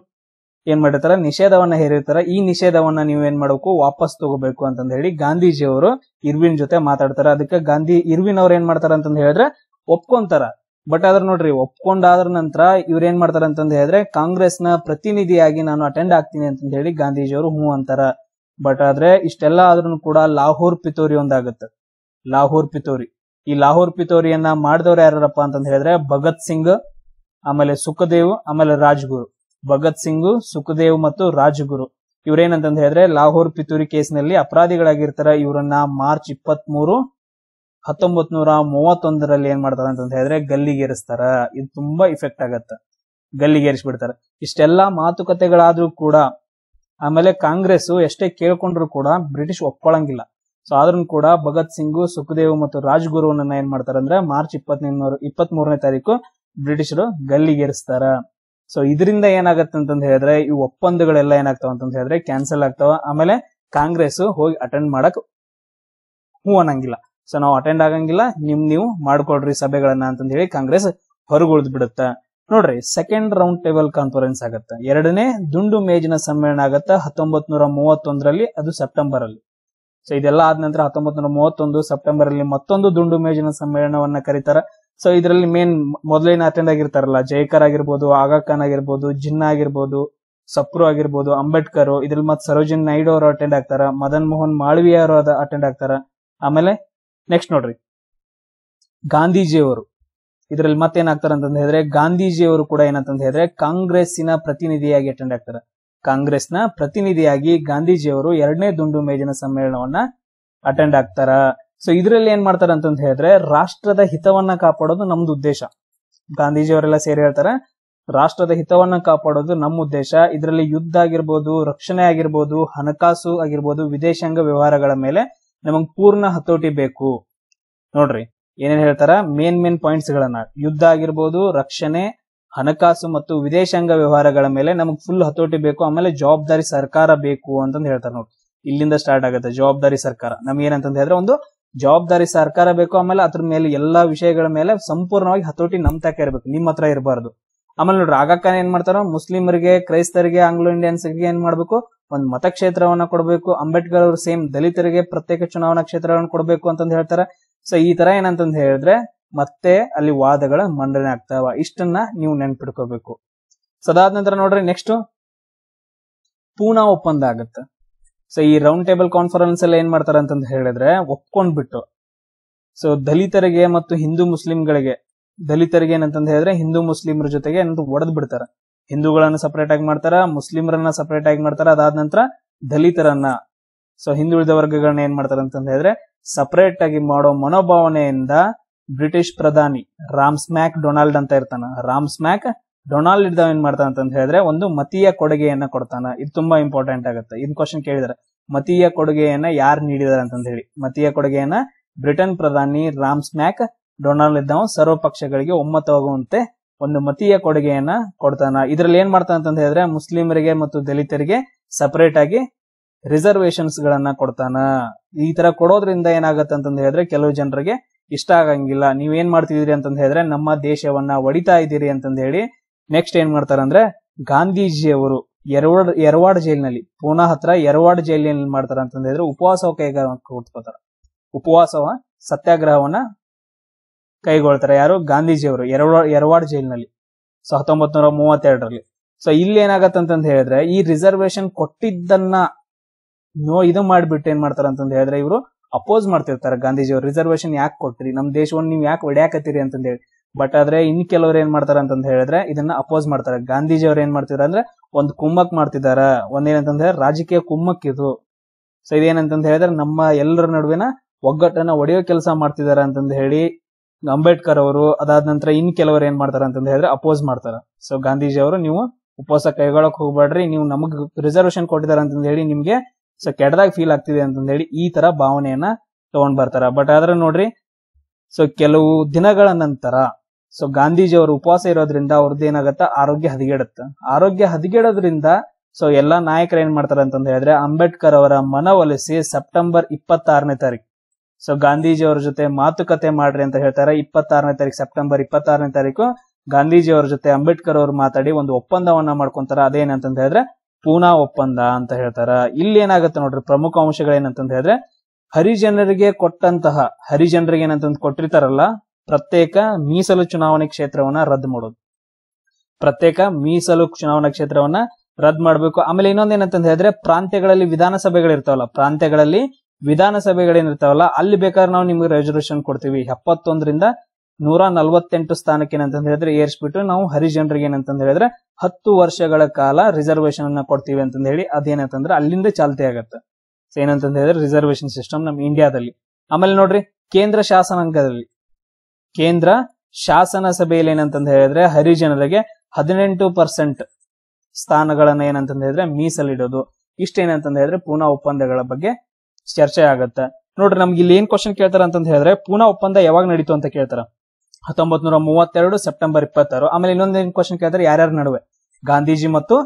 ಏನ್ ಮಾಡಿರ್ತಾರ ನಿಷೇಧವನ್ನ ಹೇರಿರ್ತಾರ ಈ ನಿಷೇಧವನ್ನ ನೀವು ಏನ್ ಮಾಡಬೇಕು ವಾಪಸ್ ತಗೋಬೇಕು ಅಂತಂದ ಹೇಳಿ ಗಾಂಧೀಜಿ ಅವರು ಇರ್ವಿನ್ ಜೊತೆ ಮಾತಾಡ್ತಾರ ಅದಕ್ಕೆ ಗಾಂಧಿ ಇರ್ವಿನ್ ಅವ್ರು ಏನ್ ಮಾಡ್ತಾರ ಅಂತಂದ್ ಹೇಳಿದ್ರೆ ಒಪ್ಕೊಂತಾರ ಬಟ್ ಆದ್ರೆ ನೋಡ್ರಿ ಒಪ್ಕೊಂಡಾದ್ರ ನಂತರ ಇವ್ರ ಏನ್ ಮಾಡ್ತಾರ ಅಂತಂದ್ ಹೇಳಿದ್ರೆ ಕಾಂಗ್ರೆಸ್ ನ ಪ್ರತಿನಿಧಿಯಾಗಿ ನಾನು ಅಟೆಂಡ್ ಆಗ್ತೀನಿ ಅಂತಂದ ಹೇಳಿ ಅವರು ಹ್ಞೂ ಅಂತಾರ ಬಟ್ ಆದ್ರೆ ಇಷ್ಟೆಲ್ಲ ಆದ್ರೂ ಕೂಡ ಲಾಹೋರ್ ಪಿತೋರಿ ಒಂದಾಗುತ್ತೆ ಲಾಹೋರ್ ಪಿತೋರಿ ಈ ಲಾಹೋರ್ ಪಿತೋರಿಯನ್ನ ಮಾಡಿದವ್ರು ಯಾರಪ್ಪ ಅಂತಂದ ಹೇಳಿದ್ರೆ ಭಗತ್ ಸಿಂಗ್ ಆಮೇಲೆ ಸುಖದೇವ್ ಆಮೇಲೆ ರಾಜ್ಗುರು ಭಗತ್ ಸಿಂಗ್ ಸುಖದೇವ್ ಮತ್ತು ರಾಜ್ಗುರು ಇವ್ರೇನಂತಂದ ಹೇಳಿದ್ರೆ ಲಾಹೋರ್ ಪಿತೂರಿ ಕೇಸ್ನಲ್ಲಿ ಅಪರಾಧಿಗಳಾಗಿರ್ತಾರೆ ಇವರನ್ನ ಮಾರ್ಚ್ ಇಪ್ಪತ್ಮೂರು ಮೂರು ಹತ್ತೊಂಬತ್ ನೂರ ಮೂವತ್ತೊಂದರಲ್ಲಿ ಏನ್ ಮಾಡ್ತಾರೆ ಅಂತಂದ ಹೇಳಿದ್ರೆ ಗಲ್ಲಿಗೇರಿಸ್ತಾರ ಇದು ತುಂಬಾ ಇಫೆಕ್ಟ್ ಆಗತ್ತ ಗಲ್ಲಿಗೇರಿಸ್ಬಿಡ್ತಾರೆ ಇಷ್ಟೆಲ್ಲಾ ಮಾತುಕತೆಗಳಾದ್ರೂ ಕೂಡ ಆಮೇಲೆ ಕಾಂಗ್ರೆಸ್ ಎಷ್ಟೇ ಕೇಳ್ಕೊಂಡ್ರು ಕೂಡ ಬ್ರಿಟಿಷ್ ಒಪ್ಕೊಳ್ಳಂಗಿಲ್ಲ ಸೊ ಆದ್ರೂ ಕೂಡ ಭಗತ್ ಸಿಂಗ್ ಸುಖದೇವ್ ಮತ್ತು ರಾಜ್ಗುರುವನ್ನ ಏನ್ ಮಾಡ್ತಾರೆ ಅಂದ್ರೆ ಮಾರ್ಚ್ ಇಪ್ಪತ್ತೈದು ಇಪ್ಪತ್ ಮೂರನೇ ತಾರೀಕು ಬ್ರಿಟಿಷರು ಗಲ್ಲಿಗೇರಿಸ್ತಾರ ಸೊ ಇದರಿಂದ ಏನಾಗತ್ತೆ ಅಂತಂದ್ ಹೇಳಿದ್ರೆ ಈ ಒಪ್ಪಂದಗಳೆಲ್ಲ ಏನಾಗ್ತಾವ ಅಂತಂದ್ ಹೇಳಿದ್ರೆ ಕ್ಯಾನ್ಸಲ್ ಆಗ್ತಾವ ಆಮೇಲೆ ಕಾಂಗ್ರೆಸ್ ಹೋಗಿ ಅಟೆಂಡ್ ಮಾಡಕ್ ಹೂ ಅನ್ನಂಗಿಲ್ಲ ಸೊ ನಾವು ಅಟೆಂಡ್ ಆಗಂಗಿಲ್ಲ ನಿಮ್ ನೀವು ಮಾಡ್ಕೊಡ್ರಿ ಸಭೆಗಳನ್ನ ಅಂತಂದ್ ಹೇಳಿ ಕಾಂಗ್ರೆಸ್ ಹೊರಗುಳಿದ್ ಬಿಡುತ್ತ ನೋಡ್ರಿ ಸೆಕೆಂಡ್ ರೌಂಡ್ ಟೇಬಲ್ ಕಾನ್ಫರೆನ್ಸ್ ಆಗುತ್ತೆ ಎರಡನೇ ದುಂಡು ಮೇಜಿನ ಸಮ್ಮೇಳನ ಆಗುತ್ತೆ ಹತ್ತೊಂಬತ್ ನೂರ ಮೂವತ್ತೊಂದರಲ್ಲಿ ಅದು ಸೆಪ್ಟೆಂಬರ್ ಅಲ್ಲಿ ಸೊ ಇದೆಲ್ಲ ಆದ ನಂತರ ಹತ್ತೊಂಬತ್ ನೂರ ಮೂವತ್ತೊಂದು ಸೆಪ್ಟೆಂಬರ್ ಅಲ್ಲಿ ಮತ್ತೊಂದು ದುಂಡು ಮೇಜಿನ ಸಮ್ಮೇಳನವನ್ನ ಕರೀತಾರ ಸೊ ಇದರಲ್ಲಿ ಮೇನ್ ಮೊದಲೇನ ಅಟೆಂಡ್ ಆಗಿರ್ತಾರಲ್ಲ ಜೈಕರ್ ಆಗಿರ್ಬೋದು ಆಗಾ ಖಾನ್ ಆಗಿರ್ಬೋದು ಜಿನ್ನಾ ಆಗಿರ್ಬೋದು ಸಪ್ರು ಆಗಿರ್ಬೋದು ಅಂಬೇಡ್ಕರ್ ಇದ್ರಲ್ಲಿ ಮತ್ತೆ ಸರೋಜಿನ್ ನಾಯ್ಡು ಅವರು ಅಟೆಂಡ್ ಆಗ್ತಾರ ಮದನ್ ಮೋಹನ್ ಮಾಳವಿಯ ಅವರು ಅಟೆಂಡ್ ಆಗ್ತಾರ ಆಮೇಲೆ ನೆಕ್ಸ್ಟ್ ನೋಡ್ರಿ ಗಾಂಧೀಜಿಯವರು ಇದರಲ್ಲಿ ಮತ್ತೇನಾಗ್ತಾರೆ ಅಂತಂದ ಹೇಳಿದ್ರೆ ಗಾಂಧೀಜಿಯವರು ಕೂಡ ಏನಂತ ಹೇಳಿದ್ರೆ ಕಾಂಗ್ರೆಸ್ಸಿನ ಪ್ರತಿನಿಧಿಯಾಗಿ ಅಟೆಂಡ್ ಆಗ್ತಾರೆ ಕಾಂಗ್ರೆಸ್ನ ಪ್ರತಿನಿಧಿಯಾಗಿ ಗಾಂಧೀಜಿಯವರು ಎರಡನೇ ದುಂಡು ಮೇಜಿನ ಸಮ್ಮೇಳನವನ್ನ ಅಟೆಂಡ್ ಆಗ್ತಾರ ಸೊ ಇದರಲ್ಲಿ ಏನ್ ಮಾಡ್ತಾರ ಅಂತಂದ ಹೇಳಿದ್ರೆ ರಾಷ್ಟ್ರದ ಹಿತವನ್ನ ಕಾಪಾಡೋದು ನಮ್ದು ಉದ್ದೇಶ ಗಾಂಧೀಜಿಯವರೆಲ್ಲ ಸೇರಿ ಹೇಳ್ತಾರೆ ರಾಷ್ಟ್ರದ ಹಿತವನ್ನ ಕಾಪಾಡೋದು ನಮ್ಮ ಉದ್ದೇಶ ಇದರಲ್ಲಿ ಯುದ್ಧ ಆಗಿರ್ಬೋದು ರಕ್ಷಣೆ ಆಗಿರ್ಬೋದು ಹಣಕಾಸು ಆಗಿರ್ಬೋದು ವಿದೇಶಾಂಗ ವ್ಯವಹಾರಗಳ ಮೇಲೆ ನಮಗ್ ಪೂರ್ಣ ಹತೋಟಿ ಬೇಕು ನೋಡ್ರಿ ಏನೇನು ಹೇಳ್ತಾರ ಮೇನ್ ಮೇನ್ ಪಾಯಿಂಟ್ಸ್ ಗಳನ್ನ ಯುದ್ಧ ಆಗಿರ್ಬೋದು ರಕ್ಷಣೆ ಹಣಕಾಸು ಮತ್ತು ವಿದೇಶಾಂಗ ವ್ಯವಹಾರಗಳ ಮೇಲೆ ನಮಗೆ ಫುಲ್ ಹತೋಟಿ ಬೇಕು ಆಮೇಲೆ ಜವಾಬ್ದಾರಿ ಸರ್ಕಾರ ಬೇಕು ಅಂತಂದು ಹೇಳ್ತಾರೆ ನೋಡಿ ಇಲ್ಲಿಂದ ಸ್ಟಾರ್ಟ್ ಆಗುತ್ತೆ ಜವಾಬ್ದಾರಿ ಸರ್ಕಾರ ನಮ್ಗೆ ಏನಂತ ಹೇಳಿದ್ರೆ ಒಂದು ಜವಾಬ್ದಾರಿ ಸರ್ಕಾರ ಬೇಕು ಆಮೇಲೆ ಅದ್ರ ಮೇಲೆ ಎಲ್ಲಾ ವಿಷಯಗಳ ಮೇಲೆ ಸಂಪೂರ್ಣವಾಗಿ ಹತೋಟಿ ನಮ್ ತಕ ಇರ್ಬೇಕು ನಿಮ್ಮ ಹತ್ರ ಇರಬಾರ್ದು ಆಮೇಲೆ ನೋಡ್ರಿ ಆಗಾಕ ಏನ್ ಮಾಡ್ತಾರ ಮುಸ್ಲಿಮರಿಗೆ ಕ್ರೈಸ್ತರಿಗೆ ಆಂಗ್ಲೋ ಇಂಡಿಯನ್ಸ್ಗೆ ಏನ್ ಮಾಡ್ಬೇಕು ಒಂದು ಮತಕ್ಷೇತ್ರವನ್ನ ಕೊಡಬೇಕು ಅಂಬೇಡ್ಕರ್ ಅವರು ಸೇಮ್ ದಲಿತರಿಗೆ ಪ್ರತ್ಯೇಕ ಚುನಾವಣಾ ಕ್ಷೇತ್ರವನ್ನು ಕೊಡಬೇಕು ಅಂತಂದು ಹೇಳ್ತಾರೆ ಸೊ ಈ ತರ ಏನಂತಂದು ಹೇಳಿದ್ರೆ ಮತ್ತೆ ಅಲ್ಲಿ ವಾದಗಳ ಮಂಡನೆ ಆಗ್ತಾವ ಇಷ್ಟನ್ನ ನೀವು ನೆನ್ಪಿಟ್ಕೋಬೇಕು ಸೊ ಅದಾದ ನಂತರ ನೋಡ್ರಿ ನೆಕ್ಸ್ಟ್ ಪೂನಾ ಒಪ್ಪಂದ ಆಗುತ್ತೆ ಸೊ ಈ ರೌಂಡ್ ಟೇಬಲ್ ಕಾನ್ಫರೆನ್ಸ್ ಎಲ್ಲ ಏನ್ ಮಾಡ್ತಾರೆ ಅಂತಂದು ಹೇಳಿದ್ರೆ ಒಪ್ಕೊಂಡ್ಬಿಟ್ಟು ಸೊ ದಲಿತರಿಗೆ ಮತ್ತು ಹಿಂದೂ ಮುಸ್ಲಿಂಗಳಿಗೆ ದಲಿತರಿಗೆ ಏನಂತಂದು ಹೇಳಿದ್ರೆ ಹಿಂದೂ ಮುಸ್ಲಿಮರ ಜೊತೆಗೆ ಏನಂತ ಒಡೆದ್ ಬಿಡ್ತಾರ ಹಿಂದೂಗಳನ್ನ ಸಪರೇಟ್ ಆಗಿ ಮಾಡ್ತಾರ ಮುಸ್ಲಿಮರನ್ನ ಸಪರೇಟ್ ಆಗಿ ಮಾಡ್ತಾರ ಅದಾದ ನಂತರ ದಲಿತರನ್ನ ಸೊ ಹಿಂದುಳಿದ ವರ್ಗಗಳನ್ನ ಏನ್ ಮಾಡ್ತಾರ ಅಂತಂದ ಹೇಳಿದ್ರೆ ಸಪರೇಟ್ ಆಗಿ ಮಾಡೋ ಮನೋಭಾವನೆಯಿಂದ ಬ್ರಿಟಿಷ್ ಪ್ರಧಾನಿ ರಾಮ್ ಸ್ಮ್ಯಾಕ್ ಡೊನಾಲ್ಡ್ ಅಂತ ಇರ್ತಾನ ರಾಮ್ ಸ್ಮ್ಯಾಕ್ ಡೊನಾಲ್ಡ್ ಇದ್ದಾವ ಏನ್ ಮಾಡ್ತಾನ ಅಂತ ಹೇಳಿದ್ರೆ ಒಂದು ಮತೀಯ ಕೊಡುಗೆಯನ್ನ ಕೊಡ್ತಾನ ಇದು ತುಂಬಾ ಇಂಪಾರ್ಟೆಂಟ್ ಆಗುತ್ತೆ ಇನ್ ಕ್ವಶನ್ ಕೇಳಿದ್ರೆ ಮತೀಯ ಕೊಡುಗೆಯನ್ನ ಯಾರು ನೀಡಿದಾರೆ ಅಂತ ಹೇಳಿ ಮತೀಯ ಕೊಡುಗೆಯನ್ನ ಬ್ರಿಟನ್ ಪ್ರಧಾನಿ ರಾಮ್ ಸ್ಮ್ಯಾಕ್ ಡೊನಾಲ್ಡ್ ಇದ್ದಾವ ಸರ್ವ ಪಕ್ಷಗಳಿಗೆ ಒಮ್ಮತವಾಗುವಂತೆ ಒಂದು ಮತೀಯ ಕೊಡುಗೆಯನ್ನ ಕೊಡ್ತಾನ ಇದ್ರಲ್ಲಿ ಏನ್ ಮಾಡ್ತಾನ ಅಂತ ಹೇಳಿದ್ರೆ ಮುಸ್ಲಿಮರಿಗೆ ಮತ್ತು ದಲಿತರಿಗೆ ಸಪರೇಟ್ ಆಗಿ ರಿಸರ್ವೇಶನ್ಸ್ ಗಳನ್ನ ಕೊಡ್ತಾನ ಈ ತರ ಕೊಡೋದ್ರಿಂದ ಏನಾಗತ್ತೆ ಅಂತಂದ ಹೇಳಿದ್ರೆ ಕೆಲವು ಜನರಿಗೆ ಇಷ್ಟ ಆಗಂಗಿಲ್ಲ ನೀವೇನ್ ಮಾಡ್ತಿದ್ದೀರಿ ಅಂತಂದ ಹೇಳಿದ್ರೆ ನಮ್ಮ ದೇಶವನ್ನ ಒಡಿತಾ ಇದ್ದೀರಿ ಅಂತಂದ ಹೇಳಿ ನೆಕ್ಸ್ಟ್ ಏನ್ ಮಾಡ್ತಾರಂದ್ರೆ ಗಾಂಧೀಜಿಯವರು ಎರವಾಡ್ ಎರವಾಡ್ ಜೈಲಿನಲ್ಲಿ ಪೂನಾ ಹತ್ರ ಎರವಾಡ್ ಜೈಲಿನಲ್ಲಿ ಮಾಡ್ತಾರ ಅಂತಂದ ಹೇಳಿದ್ರೆ ಉಪವಾಸ ಕೈಗೊಳ್ತಾರೆ ಉಪವಾಸವ ಸತ್ಯಾಗ್ರಹವನ್ನ ಕೈಗೊಳ್ತಾರೆ ಯಾರು ಗಾಂಧೀಜಿಯವರು ಎರವಾಡ್ ಎರವಾಡ್ ಜೈಲಿನಲ್ಲಿ ಸೊ ಹತ್ತೊಂಬತ್ ನೂರ ಮೂವತ್ತೆರಡರಲ್ಲಿ ಸೊ ಇಲ್ಲಿ ಏನಾಗತ್ತಂತಂದ ಹೇಳಿದ್ರೆ ಈ ರಿಸರ್ವೇಶನ್ ಕೊಟ್ಟಿದ್ದನ್ನ ನೋ ಇದು ಮಾಡ್ಬಿಟ್ಟು ಏನ್ ಮಾಡ್ತಾರ ಅಂತಂದ್ ಹೇಳಿದ್ರೆ ಇವರು ಅಪೋಸ್ ಮಾಡ್ತಿರ್ತಾರೆ ಗಾಂಧೀಜಿಯವರು ರಿಸರ್ವೇಶನ್ ಯಾಕೆ ಕೊಟ್ರಿ ನಮ್ ದೇಶವನ್ನು ನೀವು ಯಾಕೆ ಒಡ್ಯಾಕತ್ತೀರಿ ಅಂತಂದ ಹೇಳಿ ಬಟ್ ಆದ್ರೆ ಇನ್ ಕೆಲವ್ರು ಏನ್ ಮಾಡ್ತಾರ ಅಂತಂದು ಹೇಳಿದ್ರೆ ಇದನ್ನ ಅಪೋಸ್ ಮಾಡ್ತಾರೆ ಗಾಂಧೀಜಿ ಅವ್ರು ಏನ್ ಮಾಡ್ತಿದ್ರ ಅಂದ್ರೆ ಒಂದ್ ಕುಮ್ಮಕ್ ಮಾಡ್ತಿದಾರ ಒಂದೇನಂತಂದ್ರೆ ರಾಜಕೀಯ ಕುಮ್ಮಕ್ ಇದು ಸೊ ಇದೇನಂತಂದ್ ಹೇಳಿದ್ರೆ ನಮ್ಮ ಎಲ್ಲರ ನಡುವೆನ ಒಗ್ಗಟ್ಟನ್ನ ಒಡೆಯೋ ಕೆಲಸ ಮಾಡ್ತಿದಾರ ಅಂತಂದ್ ಹೇಳಿ ಅಂಬೇಡ್ಕರ್ ಅವರು ಅದಾದ ನಂತರ ಇನ್ ಕೆಲವರು ಏನ್ ಮಾಡ್ತಾರ ಅಂತಂದು ಹೇಳಿದ್ರೆ ಅಪೋಸ್ ಮಾಡ್ತಾರ ಸೊ ಗಾಂಧೀಜಿ ಅವರು ನೀವು ಉಪವಾಸ ಕೈಗೊಳಕ್ ಹೋಗ್ಬೇಡ್ರಿ ನೀವು ನಮಗ್ ರಿಸರ್ವೇಶನ್ ಕೊಟ್ಟಿದಾರ ಅಂತ ಹೇಳಿ ನಿಮ್ಗೆ ಸೊ ಕೆಟ್ಟದಾಗ ಫೀಲ್ ಆಗ್ತಿದೆ ಹೇಳಿ ಈ ತರ ಭಾವನೆಯನ್ನ ತಗೊಂಡ್ ಬರ್ತಾರ ಬಟ್ ಆದ್ರೆ ನೋಡ್ರಿ ಸೊ ಕೆಲವು ದಿನಗಳ ನಂತರ ಸೊ ಅವರು ಉಪವಾಸ ಇರೋದ್ರಿಂದ ಅವ್ರದ್ದು ಏನಾಗತ್ತ ಆರೋಗ್ಯ ಹದಗೆಡುತ್ತ ಆರೋಗ್ಯ ಹದಗೆಡೋದ್ರಿಂದ ಸೊ ಎಲ್ಲಾ ನಾಯಕರು ಏನ್ ಮಾಡ್ತಾರೆ ಅಂತಂದ ಹೇಳಿದ್ರೆ ಅಂಬೇಡ್ಕರ್ ಅವರ ಮನವೊಲಿಸಿ ಸೆಪ್ಟೆಂಬರ್ ಇಪ್ಪತ್ತಾರನೇ ತಾರೀಕು ಸೊ ಗಾಂಧೀಜಿಯವ್ರ ಜೊತೆ ಮಾತುಕತೆ ಮಾಡ್ರಿ ಅಂತ ಹೇಳ್ತಾರೆ ಇಪ್ಪತ್ತಾರನೇ ತಾರೀಕು ಸೆಪ್ಟೆಂಬರ್ ಇಪ್ಪತ್ತಾರನೇ ತಾರೀಕು ಅವ್ರ ಜೊತೆ ಅಂಬೇಡ್ಕರ್ ಅವರು ಮಾತಾಡಿ ಒಂದು ಒಪ್ಪಂದವನ್ನ ಮಾಡ್ಕೊಂತಾರ ಅದೇನಂತ ಹೇಳಿದ್ರೆ ಪೂನಾ ಒಪ್ಪಂದ ಅಂತ ಹೇಳ್ತಾರ ಇಲ್ಲಿ ಏನಾಗುತ್ತೆ ನೋಡ್ರಿ ಪ್ರಮುಖ ಅಂಶಗಳೇನಂತಂದ ಹೇಳಿದ್ರೆ ಹರಿಜನರಿಗೆ ಕೊಟ್ಟಂತಹ ಹರಿಜನರಿಗೆ ಏನಂತಂದ್ ಕೊಟ್ಟಿರ್ತಾರಲ್ಲ ಪ್ರತ್ಯೇಕ ಮೀಸಲು ಚುನಾವಣೆ ಕ್ಷೇತ್ರವನ್ನ ರದ್ದು ಮಾಡೋದು ಪ್ರತ್ಯೇಕ ಮೀಸಲು ಚುನಾವಣಾ ಕ್ಷೇತ್ರವನ್ನ ರದ್ದು ಮಾಡಬೇಕು ಆಮೇಲೆ ಇನ್ನೊಂದ್ ಹೇಳಿದ್ರೆ ಪ್ರಾಂತ್ಯಗಳಲ್ಲಿ ವಿಧಾನಸಭೆಗಳಿರ್ತಾವಲ್ಲ ಪ್ರಾಂತ್ಯಗಳಲ್ಲಿ ವಿಧಾನಸಭೆಗಳೇನಿರ್ತಾವಲ್ಲ ಅಲ್ಲಿ ಬೇಕಾದ್ರೆ ನಾವು ನಿಮ್ಗೆ ರೆಸರ್ವೇಶನ್ ಕೊಡ್ತೀವಿ ಎಪ್ಪತ್ತೊಂದರಿಂದ ನೂರ ನಲ್ವತ್ತೆಂಟು ಸ್ಥಾನಕ್ಕೆ ಏನಂತ ಹೇಳಿದ್ರೆ ಏರ್ಸ್ಬಿಟ್ಟು ನಾವು ಹರಿಜನರಿಗೆ ಏನಂತ ಹೇಳಿದ್ರೆ ಹತ್ತು ವರ್ಷಗಳ ಕಾಲ ರಿಸರ್ವೇಶನ್ ಅನ್ನ ಕೊಡ್ತೀವಿ ಅಂತಂದ ಹೇಳಿ ಅದೇನಂತಂದ್ರೆ ಅಲ್ಲಿಂದ ಚಾಲ್ತಿ ಆಗತ್ತೆ ಏನಂತ ಹೇಳಿದ್ರೆ ರಿಸರ್ವೇಶನ್ ಸಿಸ್ಟಮ್ ನಮ್ ಇಂಡಿಯಾದಲ್ಲಿ ಆಮೇಲೆ ನೋಡ್ರಿ ಕೇಂದ್ರ ಶಾಸನಾಂಗದಲ್ಲಿ ಕೇಂದ್ರ ಶಾಸನ ಸಭೆಯಲ್ಲಿ ಏನಂತಂದ ಹೇಳಿದ್ರೆ ಹರಿಜನರಿಗೆ ಹದಿನೆಂಟು ಪರ್ಸೆಂಟ್ ಸ್ಥಾನಗಳನ್ನ ಏನಂತ ಹೇಳಿದ್ರೆ ಮೀಸಲಿಡೋದು ಇಷ್ಟೇನಂತಂದ ಹೇಳಿದ್ರೆ ಪೂನಾ ಒಪ್ಪಂದಗಳ ಬಗ್ಗೆ ಚರ್ಚೆ ಆಗತ್ತೆ ನೋಡ್ರಿ ನಮ್ಗೆ ಇಲ್ಲಿ ಏನ್ ಕ್ವಶನ್ ಕೇಳ್ತಾರ ಅಂತ ಹೇಳಿದ್ರೆ ಪೂನಾ ಒಪ್ಪಂದ ಯಾವಾಗ ನಡೀತು ಅಂತ ಕೇಳ್ತಾರ ಹತ್ತೊಂಬತ್ ನೂರ ಮೂವತ್ತೆರಡು ಸೆಪ್ಟೆಂಬರ್ ಇಪ್ಪತ್ತಾರು ಆಮೇಲೆ ಇನ್ನೊಂದೇನ್ ಕ್ವಶನ್ ಕೇಳಿದ್ರೆ ಯಾರ್ಯಾರ ನಡುವೆ ಗಾಂಧೀಜಿ ಮತ್ತು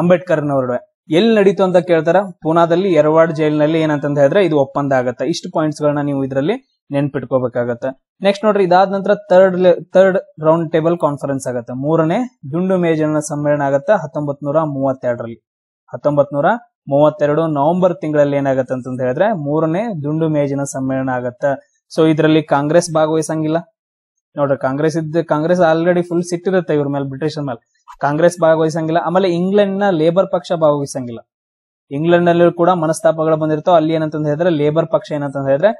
ಅಂಬೇಡ್ಕರ್ ನಡುವೆ ಎಲ್ಲಿ ನಡೀತು ಅಂತ ಕೇಳ್ತಾರ ಪೂನಾದಲ್ಲಿ ಎರವಾಡ್ ಜೈಲಿನಲ್ಲಿ ಏನಂತ ಹೇಳಿದ್ರೆ ಇದು ಒಪ್ಪಂದ ಆಗುತ್ತೆ ಇಷ್ಟು ಪಾಯಿಂಟ್ಸ್ ಗಳನ್ನ ನೀವು ಇದರಲ್ಲಿ ನೆನ್ಪಿಟ್ಕೋಬೇಕಾಗತ್ತೆ ನೆಕ್ಸ್ಟ್ ನೋಡ್ರಿ ಇದಾದ ನಂತರ third third round table conference ಆಗುತ್ತೆ ಮೂರನೇ ದುಂಡು ಮೇಜನ ಸಮ್ಮೇಳನ ಆಗುತ್ತೆ ಹತ್ತೊಂಬತ್ ನೂರ ಮೂವತ್ತೆರಡರಲ್ಲಿ ಹತ್ತೊಂಬತ್ ನೂರ ಮೂವತ್ತೆರಡು ನವೆಂಬರ್ ತಿಂಗಳಲ್ಲಿ ಏನಾಗತ್ತೆ ಅಂತಂದ ಹೇಳಿದ್ರೆ ಮೂರನೇ ದುಂಡು ಮೇಜಿನ ಸಮ್ಮೇಳನ ಆಗತ್ತ ಸೊ ಇದರಲ್ಲಿ ಕಾಂಗ್ರೆಸ್ ಭಾಗವಹಿಸಂಗಿಲ್ಲ ನೋಡ್ರಿ ಕಾಂಗ್ರೆಸ್ ಇದ್ದ ಕಾಂಗ್ರೆಸ್ ಆಲ್ರೆಡಿ ಫುಲ್ ಸಿಟ್ ಇರುತ್ತೆ ಇವ್ರ ಮೇಲೆ ಬ್ರಿಟಿಷರ್ ಮೇಲೆ ಕಾಂಗ್ರೆಸ್ ಭಾಗವಹಿಸಂಗಿಲ್ಲ ಆಮೇಲೆ ಇಂಗ್ಲೆಂಡ್ ನ ಲೇಬರ್ ಪಕ್ಷ ಭಾಗವಹಿಸಂಗಿಲ್ಲ ಇಂಗ್ಲೆಂಡ್ ನಲ್ಲಿ ಕೂಡ ಮನಸ್ತಾಪಗಳು ಬಂದಿರ್ತಾವ ಅಲ್ಲಿ ಏನಂತ ಹೇಳಿದ್ರೆ ಲೇಬರ್ ಪಕ್ಷ ಏನಂತ ಹೇಳಿದ್ರೆ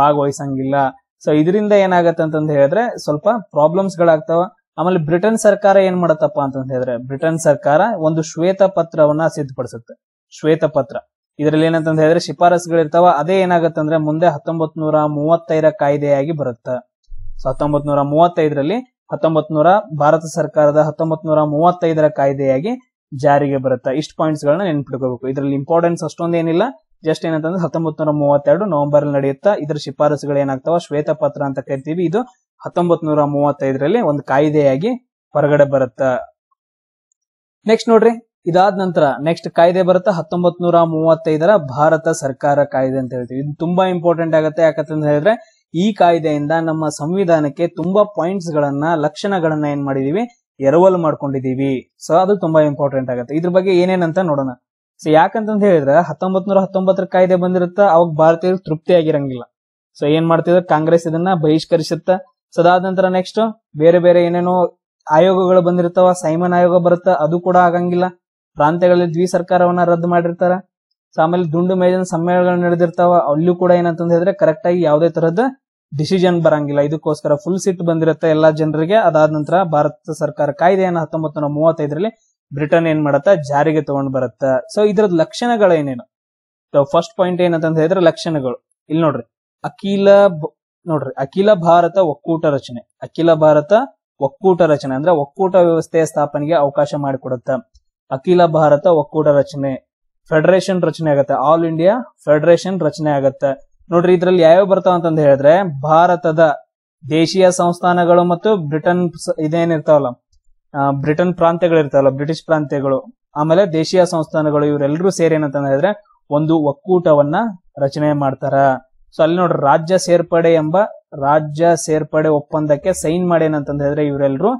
ಭಾಗವಹಿಸಂಗಿಲ್ಲ ಸೊ ಇದರಿಂದ ಏನಾಗತ್ತೆ ಅಂತಂದ್ ಹೇಳಿದ್ರೆ ಸ್ವಲ್ಪ ಪ್ರಾಬ್ಲಮ್ಸ್ ಗಳಾಗ್ತಾವ ಆಮೇಲೆ ಬ್ರಿಟನ್ ಸರ್ಕಾರ ಏನ್ ಮಾಡತ್ತಪ್ಪ ಅಂತಂದ್ ಹೇಳಿದ್ರೆ ಬ್ರಿಟನ್ ಸರ್ಕಾರ ಒಂದು ಶ್ವೇತ ಪತ್ರವನ್ನ ಸಿದ್ಧಪಡಿಸುತ್ತೆ ಶ್ವೇತ ಪತ್ರ ಇದರಲ್ಲಿ ಏನಂತಂದ್ರೆ ಹೇಳಿದ್ರೆ ಶಿಫಾರಸುಗಳಿರ್ತಾವ ಅದೇ ಅಂದ್ರೆ ಮುಂದೆ ಹತ್ತೊಂಬತ್ ನೂರ ಮೂವತ್ತೈದರ ಕಾಯ್ದೆಯಾಗಿ ಬರುತ್ತೆ ಸೊ ಹತ್ತೊಂಬತ್ ನೂರ ಮೂವತ್ತೈದರಲ್ಲಿ ಹತ್ತೊಂಬತ್ ನೂರ ಭಾರತ ಸರ್ಕಾರದ ಹತ್ತೊಂಬತ್ ನೂರ ಮೂವತ್ತೈದರ ಕಾಯ್ದೆಯಾಗಿ ಜಾರಿಗೆ ಬರುತ್ತೆ ಇಷ್ಟು ಪಾಯಿಂಟ್ಸ್ ಗಳನ್ನ ನೆನ್ಪಿಡ್ಕೋಬೇಕು ಇದರಲ್ಲಿ ಇಂಪಾರ್ಟೆನ್ಸ್ ಅಷ್ಟೊಂದೇನಿಲ್ಲ ಜಸ್ಟ್ ಏನಂತಂದ್ರೆ ಹತ್ತೊಂಬತ್ ನೂರ ಮೂವತ್ತೆರಡು ನವೆಂಬರ್ ನಡೆಯುತ್ತಾ ಇದರ ಶಿಫಾರಸುಗಳು ಏನಾಗ್ತಾವ ಶ್ವೇತ ಪತ್ರ ಅಂತ ಕರಿತೀವಿ ಇದು ಹತ್ತೊಂಬತ್ ನೂರ ಮೂವತ್ತೈದರಲ್ಲಿ ಒಂದು ಕಾಯ್ದೆಯಾಗಿ ಹೊರಗಡೆ ಬರುತ್ತ ನೆಕ್ಸ್ಟ್ ನೋಡ್ರಿ ಇದಾದ ನಂತರ ನೆಕ್ಸ್ಟ್ ಕಾಯ್ದೆ ಬರುತ್ತೆ ಹತ್ತೊಂಬತ್ ನೂರ ಮೂವತ್ತೈದರ ಭಾರತ ಸರ್ಕಾರ ಕಾಯ್ದೆ ಅಂತ ಹೇಳ್ತೀವಿ ಇದು ತುಂಬಾ ಇಂಪಾರ್ಟೆಂಟ್ ಆಗುತ್ತೆ ಯಾಕಂತ ಹೇಳಿದ್ರೆ ಈ ಕಾಯ್ದೆಯಿಂದ ನಮ್ಮ ಸಂವಿಧಾನಕ್ಕೆ ತುಂಬಾ ಪಾಯಿಂಟ್ಸ್ ಗಳನ್ನ ಲಕ್ಷಣಗಳನ್ನ ಏನ್ ಮಾಡಿದೀವಿ ಎರವಲ್ ಮಾಡ್ಕೊಂಡಿದೀವಿ ಸೊ ಅದು ತುಂಬಾ ಇಂಪಾರ್ಟೆಂಟ್ ಆಗುತ್ತೆ ಇದ್ರ ಬಗ್ಗೆ ಏನೇನಂತ ನೋಡೋಣ ಸೊ ಯಾಕಂತ ಹೇಳಿದ್ರೆ ಹತ್ತೊಂಬತ್ ನೂರ ಹತ್ತೊಂಬತ್ತರ ಕಾಯ್ದೆ ಬಂದಿರುತ್ತ ಅವಾಗ ಭಾರತೀಯರು ತೃಪ್ತಿ ಆಗಿರಂಗಿಲ್ಲ ಸೊ ಏನ್ ಮಾಡ್ತಿದ್ರು ಕಾಂಗ್ರೆಸ್ ಇದನ್ನ ಬಹಿಷ್ಕರಿಸುತ್ತ ಸೊ ಅದಾದ ನಂತರ ನೆಕ್ಸ್ಟ್ ಬೇರೆ ಬೇರೆ ಏನೇನೋ ಆಯೋಗಗಳು ಬಂದಿರ್ತಾವ ಸೈಮನ್ ಆಯೋಗ ಬರುತ್ತೆ ಅದು ಕೂಡ ಆಗಂಗಿಲ್ಲ ಪ್ರಾಂತ್ಯಗಳಲ್ಲಿ ದ್ವಿ ಸರ್ಕಾರವನ್ನ ರದ್ದು ಮಾಡಿರ್ತಾರ ಆಮೇಲೆ ದುಂಡು ಮೇಜನ ಸಮ್ಮೇಳನಗಳು ನಡೆದಿರ್ತಾವ ಅಲ್ಲೂ ಕೂಡ ಏನಂತ ಹೇಳಿದ್ರೆ ಕರೆಕ್ಟ್ ಆಗಿ ಯಾವುದೇ ತರಹದ ಡಿಸಿಷನ್ ಬರಂಗಿಲ್ಲ ಇದಕ್ಕೋಸ್ಕರ ಫುಲ್ ಸಿಟ್ ಬಂದಿರುತ್ತೆ ಎಲ್ಲಾ ಜನರಿಗೆ ಅದಾದ ನಂತರ ಭಾರತ ಸರ್ಕಾರ ಕಾಯ್ದೆಯನ್ನ ಹತ್ತೊಂಬತ್ತು ಮೂವತ್ತೈದರಲ್ಲಿ ಬ್ರಿಟನ್ ಏನ್ ಮಾಡತ್ತ ಜಾರಿಗೆ ತಗೊಂಡ್ ಬರತ್ತ ಸೊ ಇದ್ರದ ಏನೇನು ಫಸ್ಟ್ ಪಾಯಿಂಟ್ ಏನಂತಂದ ಹೇಳಿದ್ರೆ ಲಕ್ಷಣಗಳು ಇಲ್ಲಿ ನೋಡ್ರಿ ಅಖಿಲ ನೋಡ್ರಿ ಅಖಿಲ ಭಾರತ ಒಕ್ಕೂಟ ರಚನೆ ಅಖಿಲ ಭಾರತ ಒಕ್ಕೂಟ ರಚನೆ ಅಂದ್ರೆ ಒಕ್ಕೂಟ ವ್ಯವಸ್ಥೆಯ ಸ್ಥಾಪನೆಗೆ ಅವಕಾಶ ಮಾಡಿಕೊಡುತ್ತ ಅಖಿಲ ಭಾರತ ಒಕ್ಕೂಟ ರಚನೆ ಫೆಡರೇಷನ್ ರಚನೆ ಆಗತ್ತೆ ಆಲ್ ಇಂಡಿಯಾ ಫೆಡರೇಷನ್ ರಚನೆ ಆಗತ್ತೆ ನೋಡ್ರಿ ಇದ್ರಲ್ಲಿ ಯಾವ್ಯಾವ ಬರ್ತಾವ ಅಂತಂದ ಹೇಳಿದ್ರೆ ಭಾರತದ ದೇಶೀಯ ಸಂಸ್ಥಾನಗಳು ಮತ್ತು ಬ್ರಿಟನ್ ಇದೇನಿರ್ತಾವಲ್ಲ ಬ್ರಿಟನ್ ಪ್ರಾಂತ್ಯಗಳು ಇರ್ತಾವಲ್ಲ ಬ್ರಿಟಿಷ್ ಪ್ರಾಂತ್ಯಗಳು ಆಮೇಲೆ ದೇಶೀಯ ಸಂಸ್ಥಾನಗಳು ಇವರೆಲ್ಲರೂ ಸೇರಿ ಏನಂತ ಹೇಳಿದ್ರೆ ಒಂದು ಒಕ್ಕೂಟವನ್ನ ರಚನೆ ಮಾಡ್ತಾರ ಸೊ ಅಲ್ಲಿ ನೋಡ್ರಿ ರಾಜ್ಯ ಸೇರ್ಪಡೆ ಎಂಬ ರಾಜ್ಯ ಸೇರ್ಪಡೆ ಒಪ್ಪಂದಕ್ಕೆ ಸೈನ್ ಮಾಡಿ ಏನಂತ ಹೇಳಿದ್ರೆ ಇವರೆಲ್ಲರೂ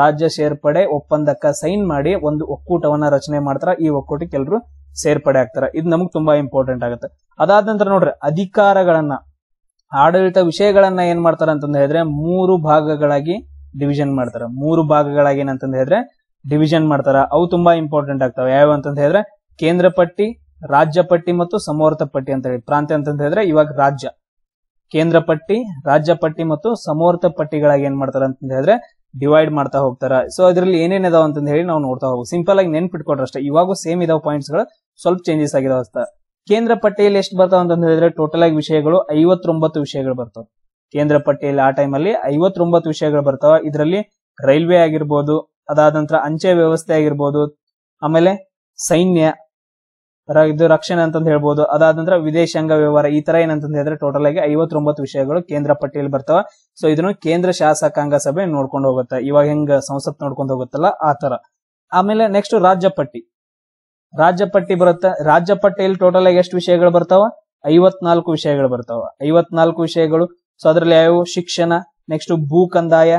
ರಾಜ್ಯ ಸೇರ್ಪಡೆ ಒಪ್ಪಂದಕ್ಕ ಸೈನ್ ಮಾಡಿ ಒಂದು ಒಕ್ಕೂಟವನ್ನ ರಚನೆ ಮಾಡ್ತಾರ ಈ ಒಕ್ಕೂಟಕ್ಕೆ ಎಲ್ಲರೂ ಸೇರ್ಪಡೆ ಆಗ್ತಾರ ಇದು ನಮ್ಗೆ ತುಂಬಾ ಇಂಪಾರ್ಟೆಂಟ್ ಆಗುತ್ತೆ ಅದಾದ ನಂತರ ನೋಡ್ರಿ ಅಧಿಕಾರಗಳನ್ನ ಆಡಳಿತ ವಿಷಯಗಳನ್ನ ಏನ್ ಮಾಡ್ತಾರ ಅಂತಂದ ಹೇಳಿದ್ರೆ ಮೂರು ಭಾಗಗಳಾಗಿ ಡಿವಿಷನ್ ಮಾಡ್ತಾರ ಮೂರು ಭಾಗಗಳಾಗಿ ಏನಂತಂದ ಹೇಳಿದ್ರೆ ಡಿವಿಷನ್ ಮಾಡ್ತಾರ ಅವು ತುಂಬಾ ಇಂಪಾರ್ಟೆಂಟ್ ಆಗ್ತಾವ ಯಾವ ಅಂತಂದ ಹೇಳಿದ್ರೆ ಕೇಂದ್ರ ಪಟ್ಟಿ ರಾಜ್ಯ ಪಟ್ಟಿ ಮತ್ತು ಸಮೋರ್ಥ ಪಟ್ಟಿ ಅಂತ ಹೇಳಿ ಪ್ರಾಂತ್ಯ ಅಂತಂದ ಹೇಳಿದ್ರೆ ಇವಾಗ ರಾಜ್ಯ ಕೇಂದ್ರ ಪಟ್ಟಿ ರಾಜ್ಯ ಪಟ್ಟಿ ಮತ್ತು ಸಮೋರ್ಥ ಪಟ್ಟಿಗಳಾಗಿ ಏನ್ ಮಾಡ್ತಾರ ಅಂತಂದ ಹೇಳಿದ್ರೆ ಡಿವೈಡ್ ಮಾಡ್ತಾ ಹೋಗ್ತಾರೆ ಸೊ ಅದರಲ್ಲಿ ಏನೇನು ಅಂತ ಹೇಳಿ ನಾವು ನೋಡ್ತಾ ಹೋಗಿ ಸಿಂಪಲ್ ಆಗಿ ನೆನ್ಪಿಟ್ಕೊಟ್ರೆ ಅಷ್ಟೇ ಇವಾಗೂ ಸೇಮ್ ಇದಾವ ಪಾಯಿಂಟ್ಸ್ ಗಳು ಸ್ವಲ್ಪ ಚೇಂಜಸ್ ಆಗಿದಾವ ಅಷ್ಟೇ ಕೇಂದ್ರ ಪಟ್ಟಿಯಲ್ಲಿ ಎಷ್ಟು ಬರ್ತಾವ ಅಂತ ಹೇಳಿದ್ರೆ ಟೋಟಲ್ ಆಗಿ ವಿಷಯಗಳು ಐವತ್ತೊಂಬತ್ತು ವಿಷಯಗಳು ಬರ್ತಾವೆ ಕೇಂದ್ರ ಪಟ್ಟಿಯಲ್ಲಿ ಆ ಟೈಮಲ್ಲಿ ಐವತ್ತೊಂಬತ್ತು ವಿಷಯಗಳು ಬರ್ತಾವ ಇದರಲ್ಲಿ ರೈಲ್ವೆ ಆಗಿರ್ಬೋದು ಅದಾದ ನಂತರ ಅಂಚೆ ವ್ಯವಸ್ಥೆ ಆಗಿರ್ಬೋದು ಆಮೇಲೆ ಸೈನ್ಯ ಇದು ರಕ್ಷಣೆ ಅಂತಂದು ಹೇಳ್ಬೋದು ಅದಾದ ನಂತರ ವಿದೇಶಾಂಗ ವ್ಯವಹಾರ ಈ ತರ ಏನಂತ ಹೇಳಿದ್ರೆ ಟೋಟಲ್ ಆಗಿ ಐವತ್ತೊಂಬತ್ತು ವಿಷಯಗಳು ಕೇಂದ್ರ ಪಟ್ಟಿಯಲ್ಲಿ ಬರ್ತಾವ ಸೊ ಇದನ್ನು ಕೇಂದ್ರ ಶಾಸಕಾಂಗ ಸಭೆ ನೋಡ್ಕೊಂಡು ಹೋಗುತ್ತೆ ಇವಾಗ ಹೆಂಗ ಸಂಸತ್ ನೋಡ್ಕೊಂಡು ಹೋಗುತ್ತಲ್ಲ ಆ ತರ ಆಮೇಲೆ ನೆಕ್ಸ್ಟ್ ರಾಜ್ಯ ಪಟ್ಟಿ ರಾಜ್ಯ ಪಟ್ಟಿ ಬರುತ್ತೆ ರಾಜ್ಯ ಪಟ್ಟಿಯಲ್ಲಿ ಟೋಟಲ್ ಆಗಿ ಎಷ್ಟು ವಿಷಯಗಳು ಬರ್ತಾವ ಐವತ್ನಾಲ್ಕು ವಿಷಯಗಳು ಬರ್ತಾವ ಐವತ್ನಾಲ್ಕು ವಿಷಯಗಳು ಸೊ ಅದರಲ್ಲಿ ಯಾವ್ಯಾವ ಶಿಕ್ಷಣ ನೆಕ್ಸ್ಟ್ ಭೂ ಕಂದಾಯ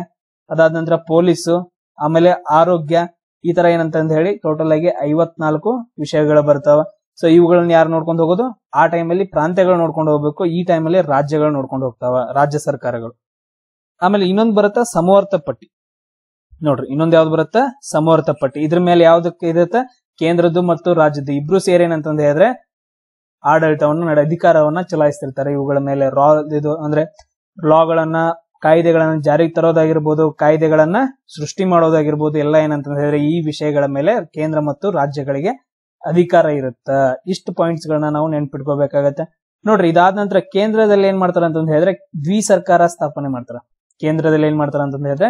ಅದಾದ ನಂತರ ಪೊಲೀಸು ಆಮೇಲೆ ಆರೋಗ್ಯ ಈ ತರ ಏನಂತಂದ ಹೇಳಿ ಟೋಟಲ್ ಆಗಿ ಐವತ್ನಾಲ್ಕು ವಿಷಯಗಳು ಬರ್ತಾವ ಸೊ ಇವುಗಳನ್ನ ಯಾರು ನೋಡ್ಕೊಂಡು ಹೋಗೋದು ಆ ಟೈಮಲ್ಲಿ ಪ್ರಾಂತ್ಯಗಳು ನೋಡ್ಕೊಂಡು ಹೋಗ್ಬೇಕು ಈ ಟೈಮಲ್ಲಿ ರಾಜ್ಯಗಳು ನೋಡ್ಕೊಂಡು ಹೋಗ್ತಾವ ರಾಜ್ಯ ಸರ್ಕಾರಗಳು ಆಮೇಲೆ ಇನ್ನೊಂದು ಬರುತ್ತಾ ಸಮವರ್ತ ಪಟ್ಟಿ ನೋಡ್ರಿ ಇನ್ನೊಂದು ಯಾವ್ದು ಬರುತ್ತಾ ಸಮವರ್ಥ ಪಟ್ಟಿ ಇದ್ರ ಮೇಲೆ ಯಾವ್ದಕ್ಕೆ ಇರುತ್ತೆ ಕೇಂದ್ರದ್ದು ಮತ್ತು ರಾಜ್ಯದ್ದು ಇಬ್ರು ಸೇರಿ ಏನಂತ ಹೇಳಿದ್ರೆ ಆಡಳಿತವನ್ನು ನಡೆ ಅಧಿಕಾರವನ್ನ ಚಲಾಯಿಸ್ತಿರ್ತಾರೆ ಇವುಗಳ ಮೇಲೆ ರಾ ಇದು ಅಂದ್ರೆ ಲಾಗಳನ್ನ ಕಾಯ್ದೆಗಳನ್ನ ಜಾರಿಗೆ ತರೋದಾಗಿರ್ಬೋದು ಕಾಯ್ದೆಗಳನ್ನ ಸೃಷ್ಟಿ ಮಾಡೋದಾಗಿರ್ಬೋದು ಎಲ್ಲ ಏನಂತಂದ್ರೆ ಈ ವಿಷಯಗಳ ಮೇಲೆ ಕೇಂದ್ರ ಮತ್ತು ರಾಜ್ಯಗಳಿಗೆ ಅಧಿಕಾರ ಇರುತ್ತ ಇಷ್ಟು ಪಾಯಿಂಟ್ಸ್ ಗಳನ್ನ ನಾವು ನೆನ್ಪಿಟ್ಕೋಬೇಕಾಗತ್ತೆ ನೋಡ್ರಿ ಇದಾದ ನಂತರ ಕೇಂದ್ರದಲ್ಲಿ ಏನ್ ಮಾಡ್ತಾರ ಅಂತಂದ್ರೆ ಹೇಳಿದ್ರೆ ದ್ವಿ ಸರ್ಕಾರ ಸ್ಥಾಪನೆ ಮಾಡ್ತಾರ ಕೇಂದ್ರದಲ್ಲಿ ಏನ್ ಮಾಡ್ತಾರ ಅಂತಂದ್ರೆ ಹೇಳಿದ್ರೆ